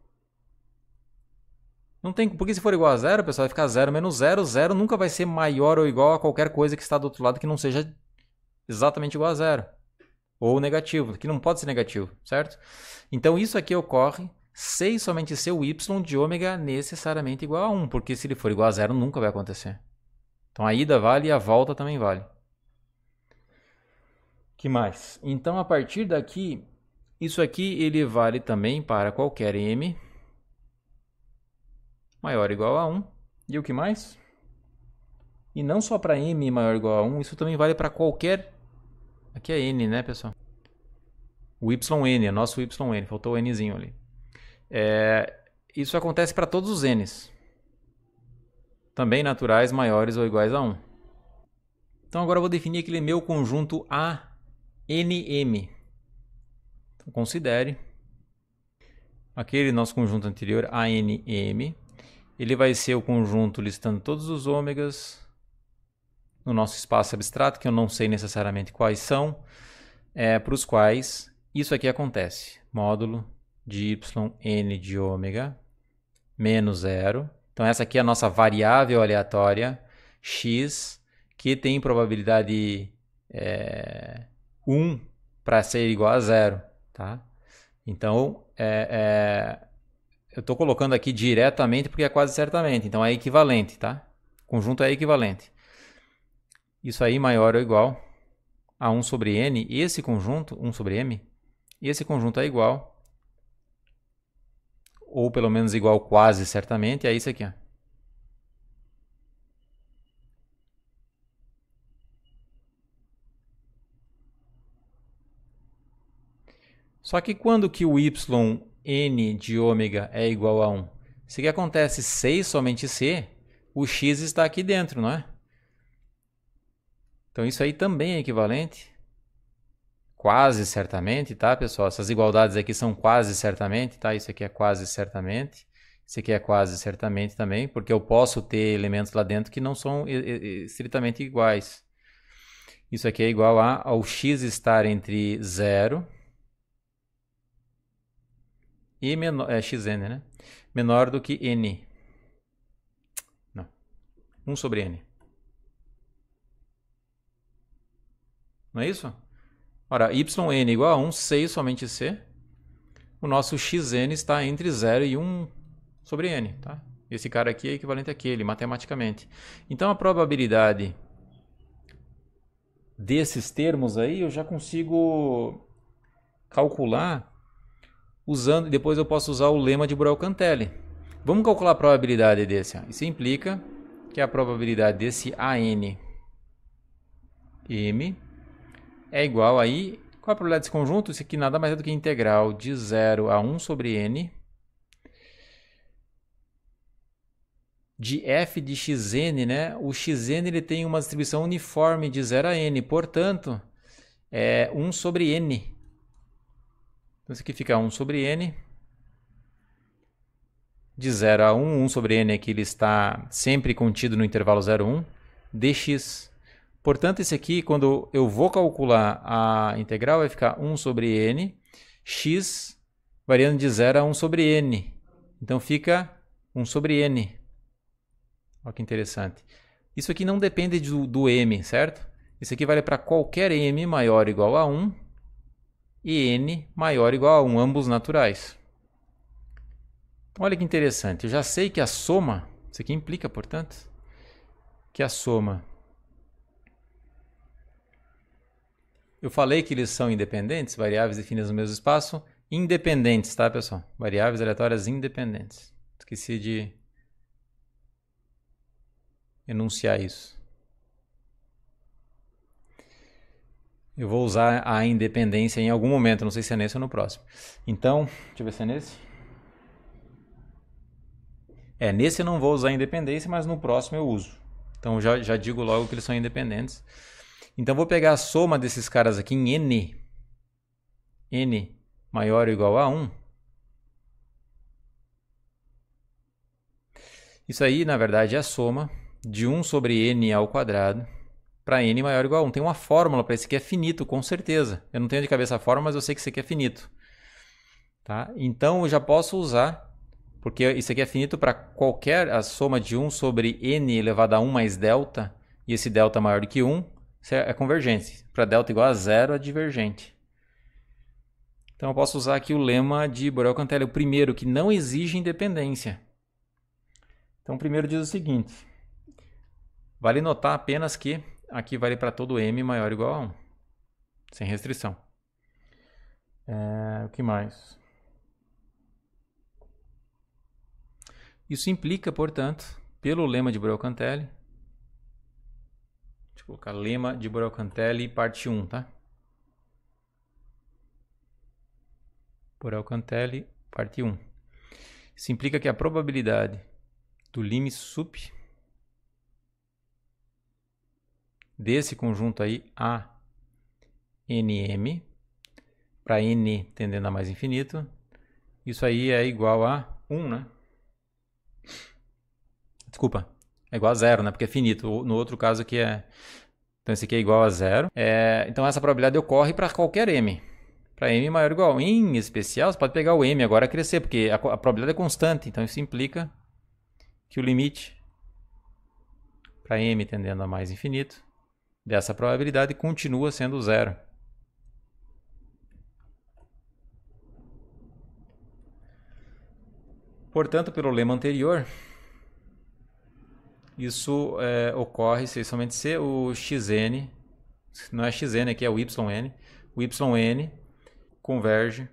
Não tem, porque se for igual a zero, pessoal, vai ficar zero menos zero. Zero nunca vai ser maior ou igual a qualquer coisa que está do outro lado que não seja exatamente igual a zero. Ou negativo, que não pode ser negativo, certo? Então isso aqui ocorre sem somente ser o y de ômega necessariamente igual a 1, porque se ele for igual a zero, nunca vai acontecer. Então a ida vale e a volta também vale. Que mais? Então a partir daqui, isso aqui ele vale também para qualquer m maior ou igual a 1. E o que mais? E não só para m maior ou igual a 1, isso também vale para qualquer... Aqui é n, né, pessoal? O yn, o é nosso yn, faltou o nzinho ali. É... isso acontece para todos os n's. Também naturais maiores ou iguais a 1. Então agora eu vou definir aquele meu conjunto ANM. Então considere aquele nosso conjunto anterior ANM ele vai ser o conjunto listando todos os ômegas no nosso espaço abstrato, que eu não sei necessariamente quais são, é, para os quais isso aqui acontece. Módulo de yn de ômega menos zero. Então, essa aqui é a nossa variável aleatória x, que tem probabilidade é, 1 para ser igual a zero. Tá? Então, é, é eu estou colocando aqui diretamente porque é quase certamente, então é equivalente, tá? O conjunto é equivalente. Isso aí maior ou igual a 1 sobre n, esse conjunto, 1 sobre m, esse conjunto é igual, ou pelo menos igual quase certamente, é isso aqui. Ó. Só que quando que o y n de ômega é igual a 1. Se que acontece 6 somente c, o x está aqui dentro, não é? Então isso aí também é equivalente. Quase certamente, tá, pessoal? Essas igualdades aqui são quase certamente, tá? Isso aqui é quase certamente. Isso aqui é quase certamente também, porque eu posso ter elementos lá dentro que não são estritamente iguais. Isso aqui é igual a, ao x estar entre 0 e menor, é, xn, né? Menor do que n. Não. 1 sobre n. Não é isso? Ora, yn igual a 1, 6 somente c. O nosso xn está entre 0 e 1 sobre n, tá? Esse cara aqui é equivalente àquele, matematicamente. Então, a probabilidade desses termos aí, eu já consigo calcular usando, depois eu posso usar o lema de Borel cantelli Vamos calcular a probabilidade desse. Isso implica que a probabilidade desse AN M é igual aí. Qual a probabilidade desse conjunto? Isso aqui nada mais é do que integral de 0 a 1 sobre N de f de xn, né? O xn ele tem uma distribuição uniforme de 0 a n, portanto, é 1 sobre n. Então isso aqui fica 1 sobre n. De 0 a 1, 1 sobre n aqui é ele está sempre contido no intervalo 0, 1, dx. Portanto, esse aqui, quando eu vou calcular a integral, vai ficar 1 sobre n, x variando de 0 a 1 sobre n. Então fica 1 sobre n. Olha que interessante. Isso aqui não depende do, do m, certo? Isso aqui vale para qualquer m maior ou igual a 1 e n maior ou igual a 1, ambos naturais. olha que interessante, eu já sei que a soma, isso aqui implica, portanto, que a soma. Eu falei que eles são independentes, variáveis definidas no mesmo espaço, independentes, tá, pessoal? Variáveis aleatórias independentes. Esqueci de enunciar isso. Eu vou usar a independência em algum momento, não sei se é nesse ou no próximo. Então, deixa eu ver se é nesse. É, nesse eu não vou usar a independência, mas no próximo eu uso. Então já, já digo logo que eles são independentes. Então vou pegar a soma desses caras aqui em n. n maior ou igual a 1. Isso aí, na verdade, é a soma de 1 sobre n ao quadrado para n maior ou igual a 1. Tem uma fórmula para isso que é finito, com certeza. Eu não tenho de cabeça a fórmula, mas eu sei que isso aqui é finito. Tá? Então eu já posso usar, porque isso aqui é finito para qualquer a soma de 1 sobre n elevado a 1 mais delta, e esse delta é maior do que 1 é, é convergente. Para delta igual a zero é divergente. Então eu posso usar aqui o lema de Borel-Cantelli, o primeiro, que não exige independência. Então o primeiro diz o seguinte: vale notar apenas que aqui vale para todo m maior ou igual a 1. Sem restrição. É, o que mais? Isso implica, portanto, pelo lema de Brocantelli. Deixa eu colocar lema de Brocantelli, parte 1, tá? Brocantelli, parte 1. Isso implica que a probabilidade do lime sup desse conjunto aí A nm para n tendendo a mais infinito, isso aí é igual a 1, né? Desculpa, é igual a zero, né? Porque é finito. No outro caso aqui é. Então esse aqui é igual a zero. É... Então essa probabilidade ocorre para qualquer m. Para m maior ou igual. Em especial, você pode pegar o m agora a crescer, porque a, a probabilidade é constante. Então isso implica que o limite para m tendendo a mais infinito dessa probabilidade continua sendo zero. Portanto, pelo lema anterior, isso é, ocorre se somente se o xn, não é xn aqui, é o yn, o yn converge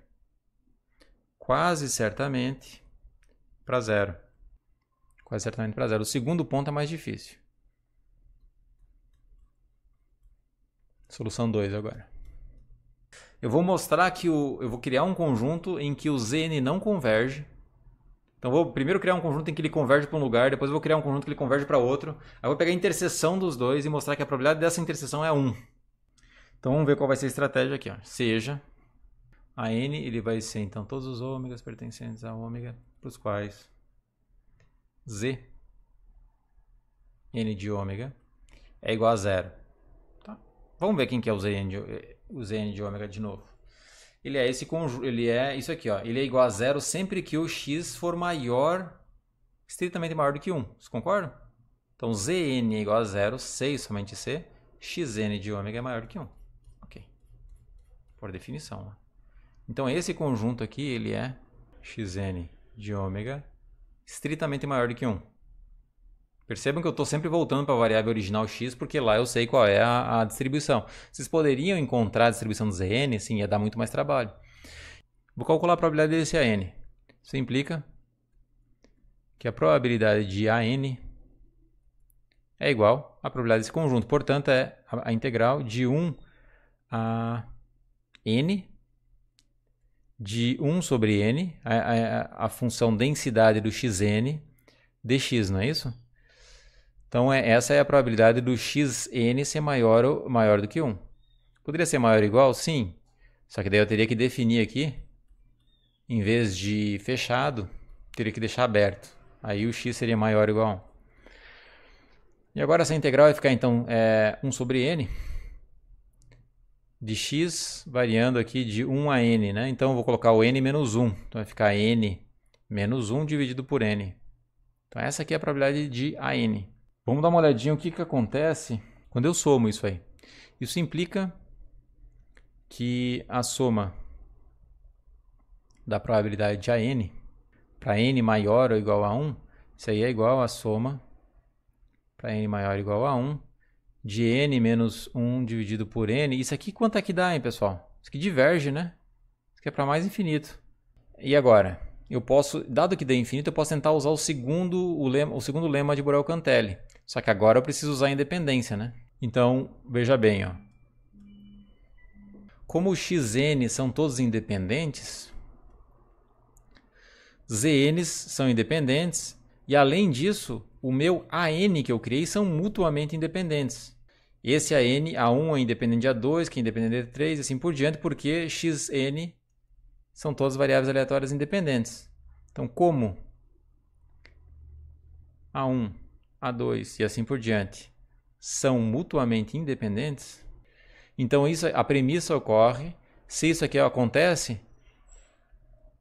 quase certamente para zero. Quase certamente para zero. O segundo ponto é mais difícil. Solução 2 agora. Eu vou mostrar que o, eu vou criar um conjunto em que o ZN não converge. Então vou primeiro criar um conjunto em que ele converge para um lugar, depois vou criar um conjunto que ele converge para outro. Aí vou pegar a interseção dos dois e mostrar que a probabilidade dessa interseção é 1. Então vamos ver qual vai ser a estratégia aqui. Ó. Seja a n ele vai ser então todos os ômegas pertencentes a ômega para os quais z n de ômega é igual a zero. Vamos ver quem que é o Zn de, eh, o de ômega de novo. Ele é esse conjunto, ele é isso aqui, ó. Ele é igual a zero sempre que o x for maior, estritamente maior do que 1. Vocês concordam? Então Zn é igual a zero, e somente C, xn de ômega é maior do que 1. Ok. Por definição. Né? Então esse conjunto aqui, ele é xn de ômega estritamente maior do que 1. Percebam que eu estou sempre voltando para a variável original x, porque lá eu sei qual é a, a, distribuição. Vocês poderiam encontrar a distribuição do Zn, assim, ia dar muito mais trabalho. Vou calcular a probabilidade desse AN. Isso implica que a probabilidade de AN é igual à probabilidade desse conjunto. Portanto, é a, a integral de 1 a n de 1 sobre n, a, a função densidade do xn dx, não é isso? Então, é, essa é a probabilidade do xn ser maior, ou, maior do que 1. Poderia ser maior ou igual? Sim. Só que daí eu teria que definir aqui, em vez de fechado, teria que deixar aberto. Aí o x seria maior ou igual a 1. E agora essa integral vai ficar então é, 1 sobre n de x variando aqui de 1 a n, né? Então eu vou colocar o n menos 1, então vai ficar n menos 1 dividido por n. Então essa aqui é a probabilidade de a n. Vamos dar uma olhadinha o que, que acontece quando eu somo isso aí. Isso implica que a soma da probabilidade de AN para N maior ou igual a 1, isso aí é igual à soma para N maior ou igual a 1 de N menos 1 dividido por N. Isso aqui quanto é que dá, hein, pessoal? Isso aqui diverge, né? Isso aqui é para mais infinito. E agora? Eu posso, dado que dá infinito, eu posso tentar usar o segundo, o lema, o segundo lema de Borel-Cantelli só que agora eu preciso usar a independência, né? Então, veja bem, ó. Como o xn são todos independentes, Zn são independentes e além disso, o meu an que eu criei são mutuamente independentes. Esse AN, A1 é independente de A2, que é independente de A3 e assim por diante, porque XN são todas variáveis aleatórias independentes. Então, como A1 a2 e assim por diante são mutuamente independentes, então isso, a premissa ocorre. Se isso aqui acontece,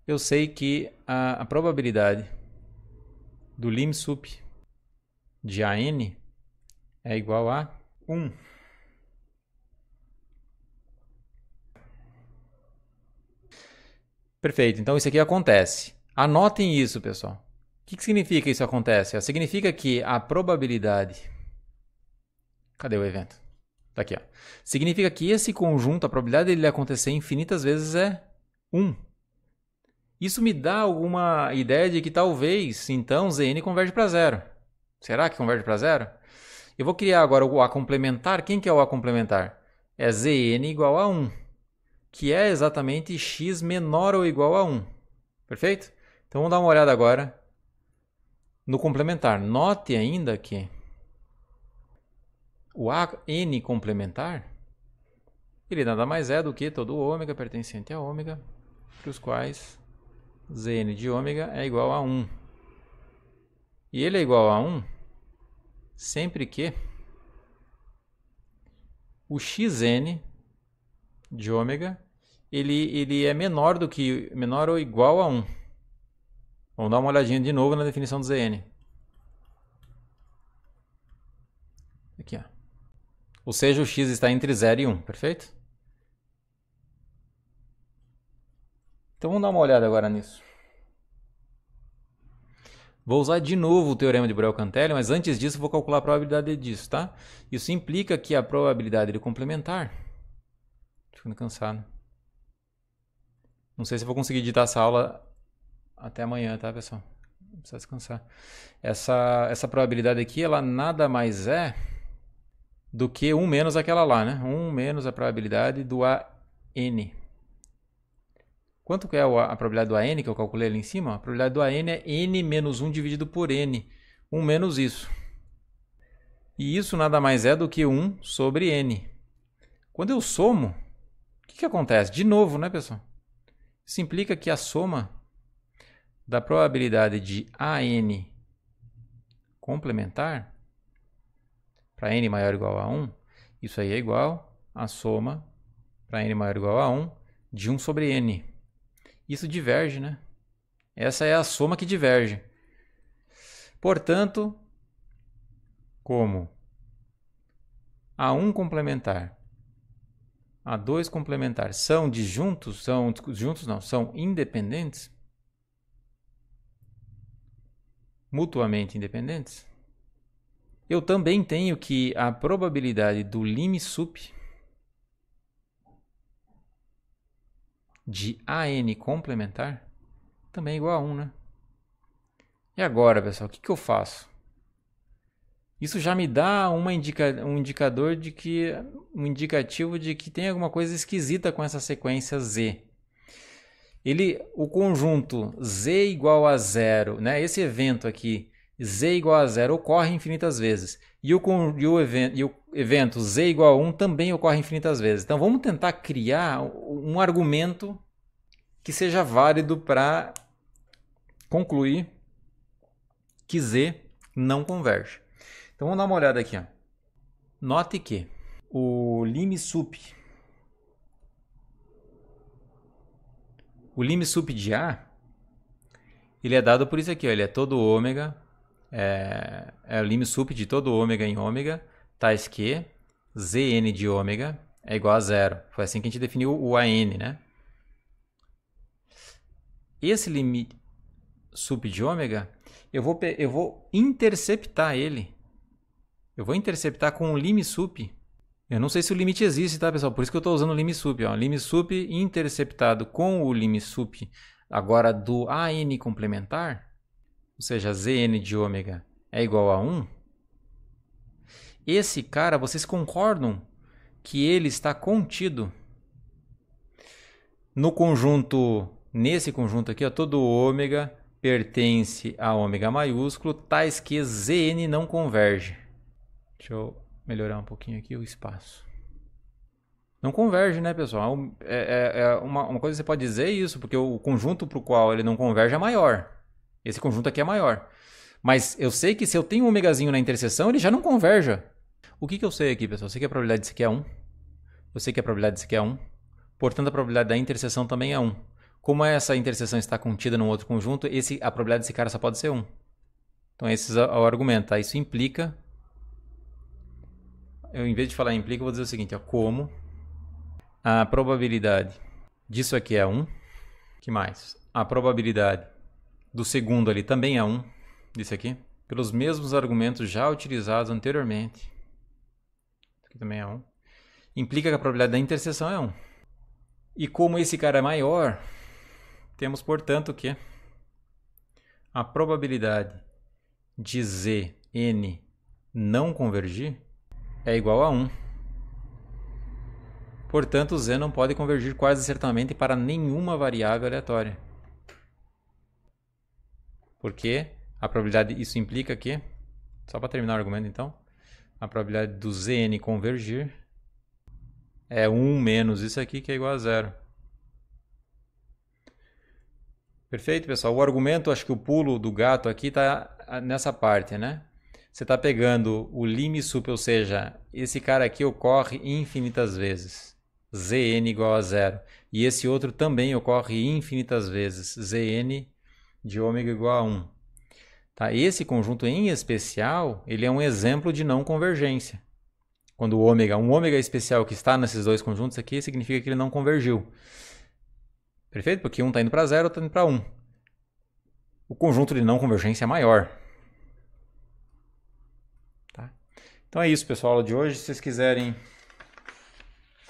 eu sei que a, a probabilidade do sup de AN é igual a 1. Perfeito, então isso aqui acontece. Anotem isso, pessoal que, que significa isso acontece? Significa que a probabilidade. Cadê o evento? Tá aqui, ó. Significa que esse conjunto, a probabilidade dele acontecer infinitas vezes é 1. Isso me dá alguma ideia de que talvez, então, Zn converge para zero. Será que converge para zero? Eu vou criar agora o A complementar. Quem que é o A complementar? É Zn igual a 1, que é exatamente x menor ou igual a 1. Perfeito? Então vamos dar uma olhada agora no complementar. Note ainda que o AN complementar, ele nada mais é do que todo o ômega pertencente a ômega, para os quais Zn de ômega é igual a 1. E ele é igual a 1 sempre que o xn de ômega ele, ele é menor do que menor ou igual a 1. Vamos dar uma olhadinha de novo na definição do ZN. Aqui, ó. Ou seja, o x está entre 0 e 1, perfeito? Então vamos dar uma olhada agora nisso. Vou usar de novo o teorema de borel cantelli mas antes disso vou calcular a probabilidade disso, tá? Isso implica que a probabilidade de complementar... Estou ficando cansado. Não sei se vou conseguir editar essa aula até amanhã, tá, pessoal? Precisa descansar. Essa, essa probabilidade aqui, ela nada mais é do que 1 menos aquela lá, né? 1 menos a probabilidade do AN. Quanto que é a probabilidade do AN que eu calculei ali em cima? A probabilidade do AN é N menos 1 dividido por N. 1 menos isso. E isso nada mais é do que 1 sobre N. Quando eu somo, o que, que acontece? De novo, né, pessoal? Isso implica que a soma da probabilidade de AN complementar para n maior ou igual a 1, isso aí é igual à soma para n maior ou igual a 1 de 1 sobre n. Isso diverge, né? Essa é a soma que diverge. Portanto, como A1 complementar, A2 complementar são disjuntos, são juntos não, são independentes, mutuamente independentes. Eu também tenho que a probabilidade do lime sup de AN complementar também é igual a 1, né? E agora, pessoal, o que, que eu faço? Isso já me dá uma indica, um indicador de que um indicativo de que tem alguma coisa esquisita com essa sequência Z ele, o conjunto z igual a zero, né? esse evento aqui, z igual a zero, ocorre infinitas vezes. E o, e o, event, e o evento z igual a 1 também ocorre infinitas vezes. Então vamos tentar criar um argumento que seja válido para concluir que z não converge. Então vamos dar uma olhada aqui. Ó. Note que o sup O lim sup de A, ele é dado por isso aqui, ó, ele é todo ômega, é, é o lim sup de todo ômega em ômega, tais que Zn de ômega é igual a zero. Foi assim que a gente definiu o AN, né? Esse limite sup de ômega, eu vou, eu vou interceptar ele. Eu vou interceptar com o lim sup eu não sei se o limite existe, tá, pessoal? Por isso que eu estou usando o limisup. Ó. Limisup interceptado com o limisup agora do AN complementar, ou seja, Zn de ômega é igual a 1. Esse cara, vocês concordam que ele está contido no conjunto, nesse conjunto aqui, ó, todo ômega pertence a ômega maiúsculo, tais que Zn não converge. Deixa eu melhorar um pouquinho aqui o espaço. Não converge, né, pessoal? É, é, é, é uma, uma, coisa que você pode dizer é isso, porque o conjunto para o qual ele não converge é maior. Esse conjunto aqui é maior. Mas eu sei que se eu tenho um omegazinho na interseção, ele já não converge. O que, que eu sei aqui, pessoal? Eu sei que a probabilidade disso aqui é 1. Eu sei que a probabilidade disso aqui é 1. Portanto, a probabilidade da interseção também é 1. Como essa interseção está contida num outro conjunto, esse, a probabilidade desse cara só pode ser 1. Então, esse é o argumento. Tá? Isso implica eu em vez de falar implica, eu vou dizer o seguinte, ó, como a probabilidade disso aqui é 1, que mais? A probabilidade do segundo ali também é 1, disso aqui, pelos mesmos argumentos já utilizados anteriormente. Isso aqui também é 1. Implica que a probabilidade da interseção é 1. E como esse cara é maior, temos, portanto, que a probabilidade de Zn não convergir é igual a 1. Portanto, z não pode convergir quase certamente para nenhuma variável aleatória. Porque a probabilidade, isso implica que, só para terminar o argumento então, a probabilidade do zn convergir é 1 menos isso aqui que é igual a zero. Perfeito, pessoal? O argumento, acho que o pulo do gato aqui está nessa parte, né? você está pegando o lime sup, ou seja, esse cara aqui ocorre infinitas vezes. Zn igual a zero. E esse outro também ocorre infinitas vezes. Zn de ômega igual a 1. Tá? Esse conjunto em especial, ele é um exemplo de não convergência. Quando o ômega, um ômega especial que está nesses dois conjuntos aqui, significa que ele não convergiu. Perfeito? Porque um está indo para zero, outro está indo para 1. Um. O conjunto de não convergência é maior. Então é isso, pessoal, a aula de hoje. Se vocês quiserem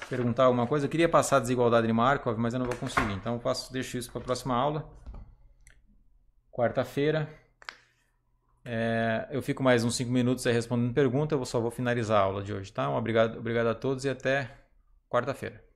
perguntar alguma coisa, eu queria passar a desigualdade de Markov, mas eu não vou conseguir. Então eu passo, deixo isso para a próxima aula. Quarta-feira. É, eu fico mais uns 5 minutos aí respondendo perguntas. Eu só vou finalizar a aula de hoje, tá? Um obrigado, obrigado a todos e até quarta-feira.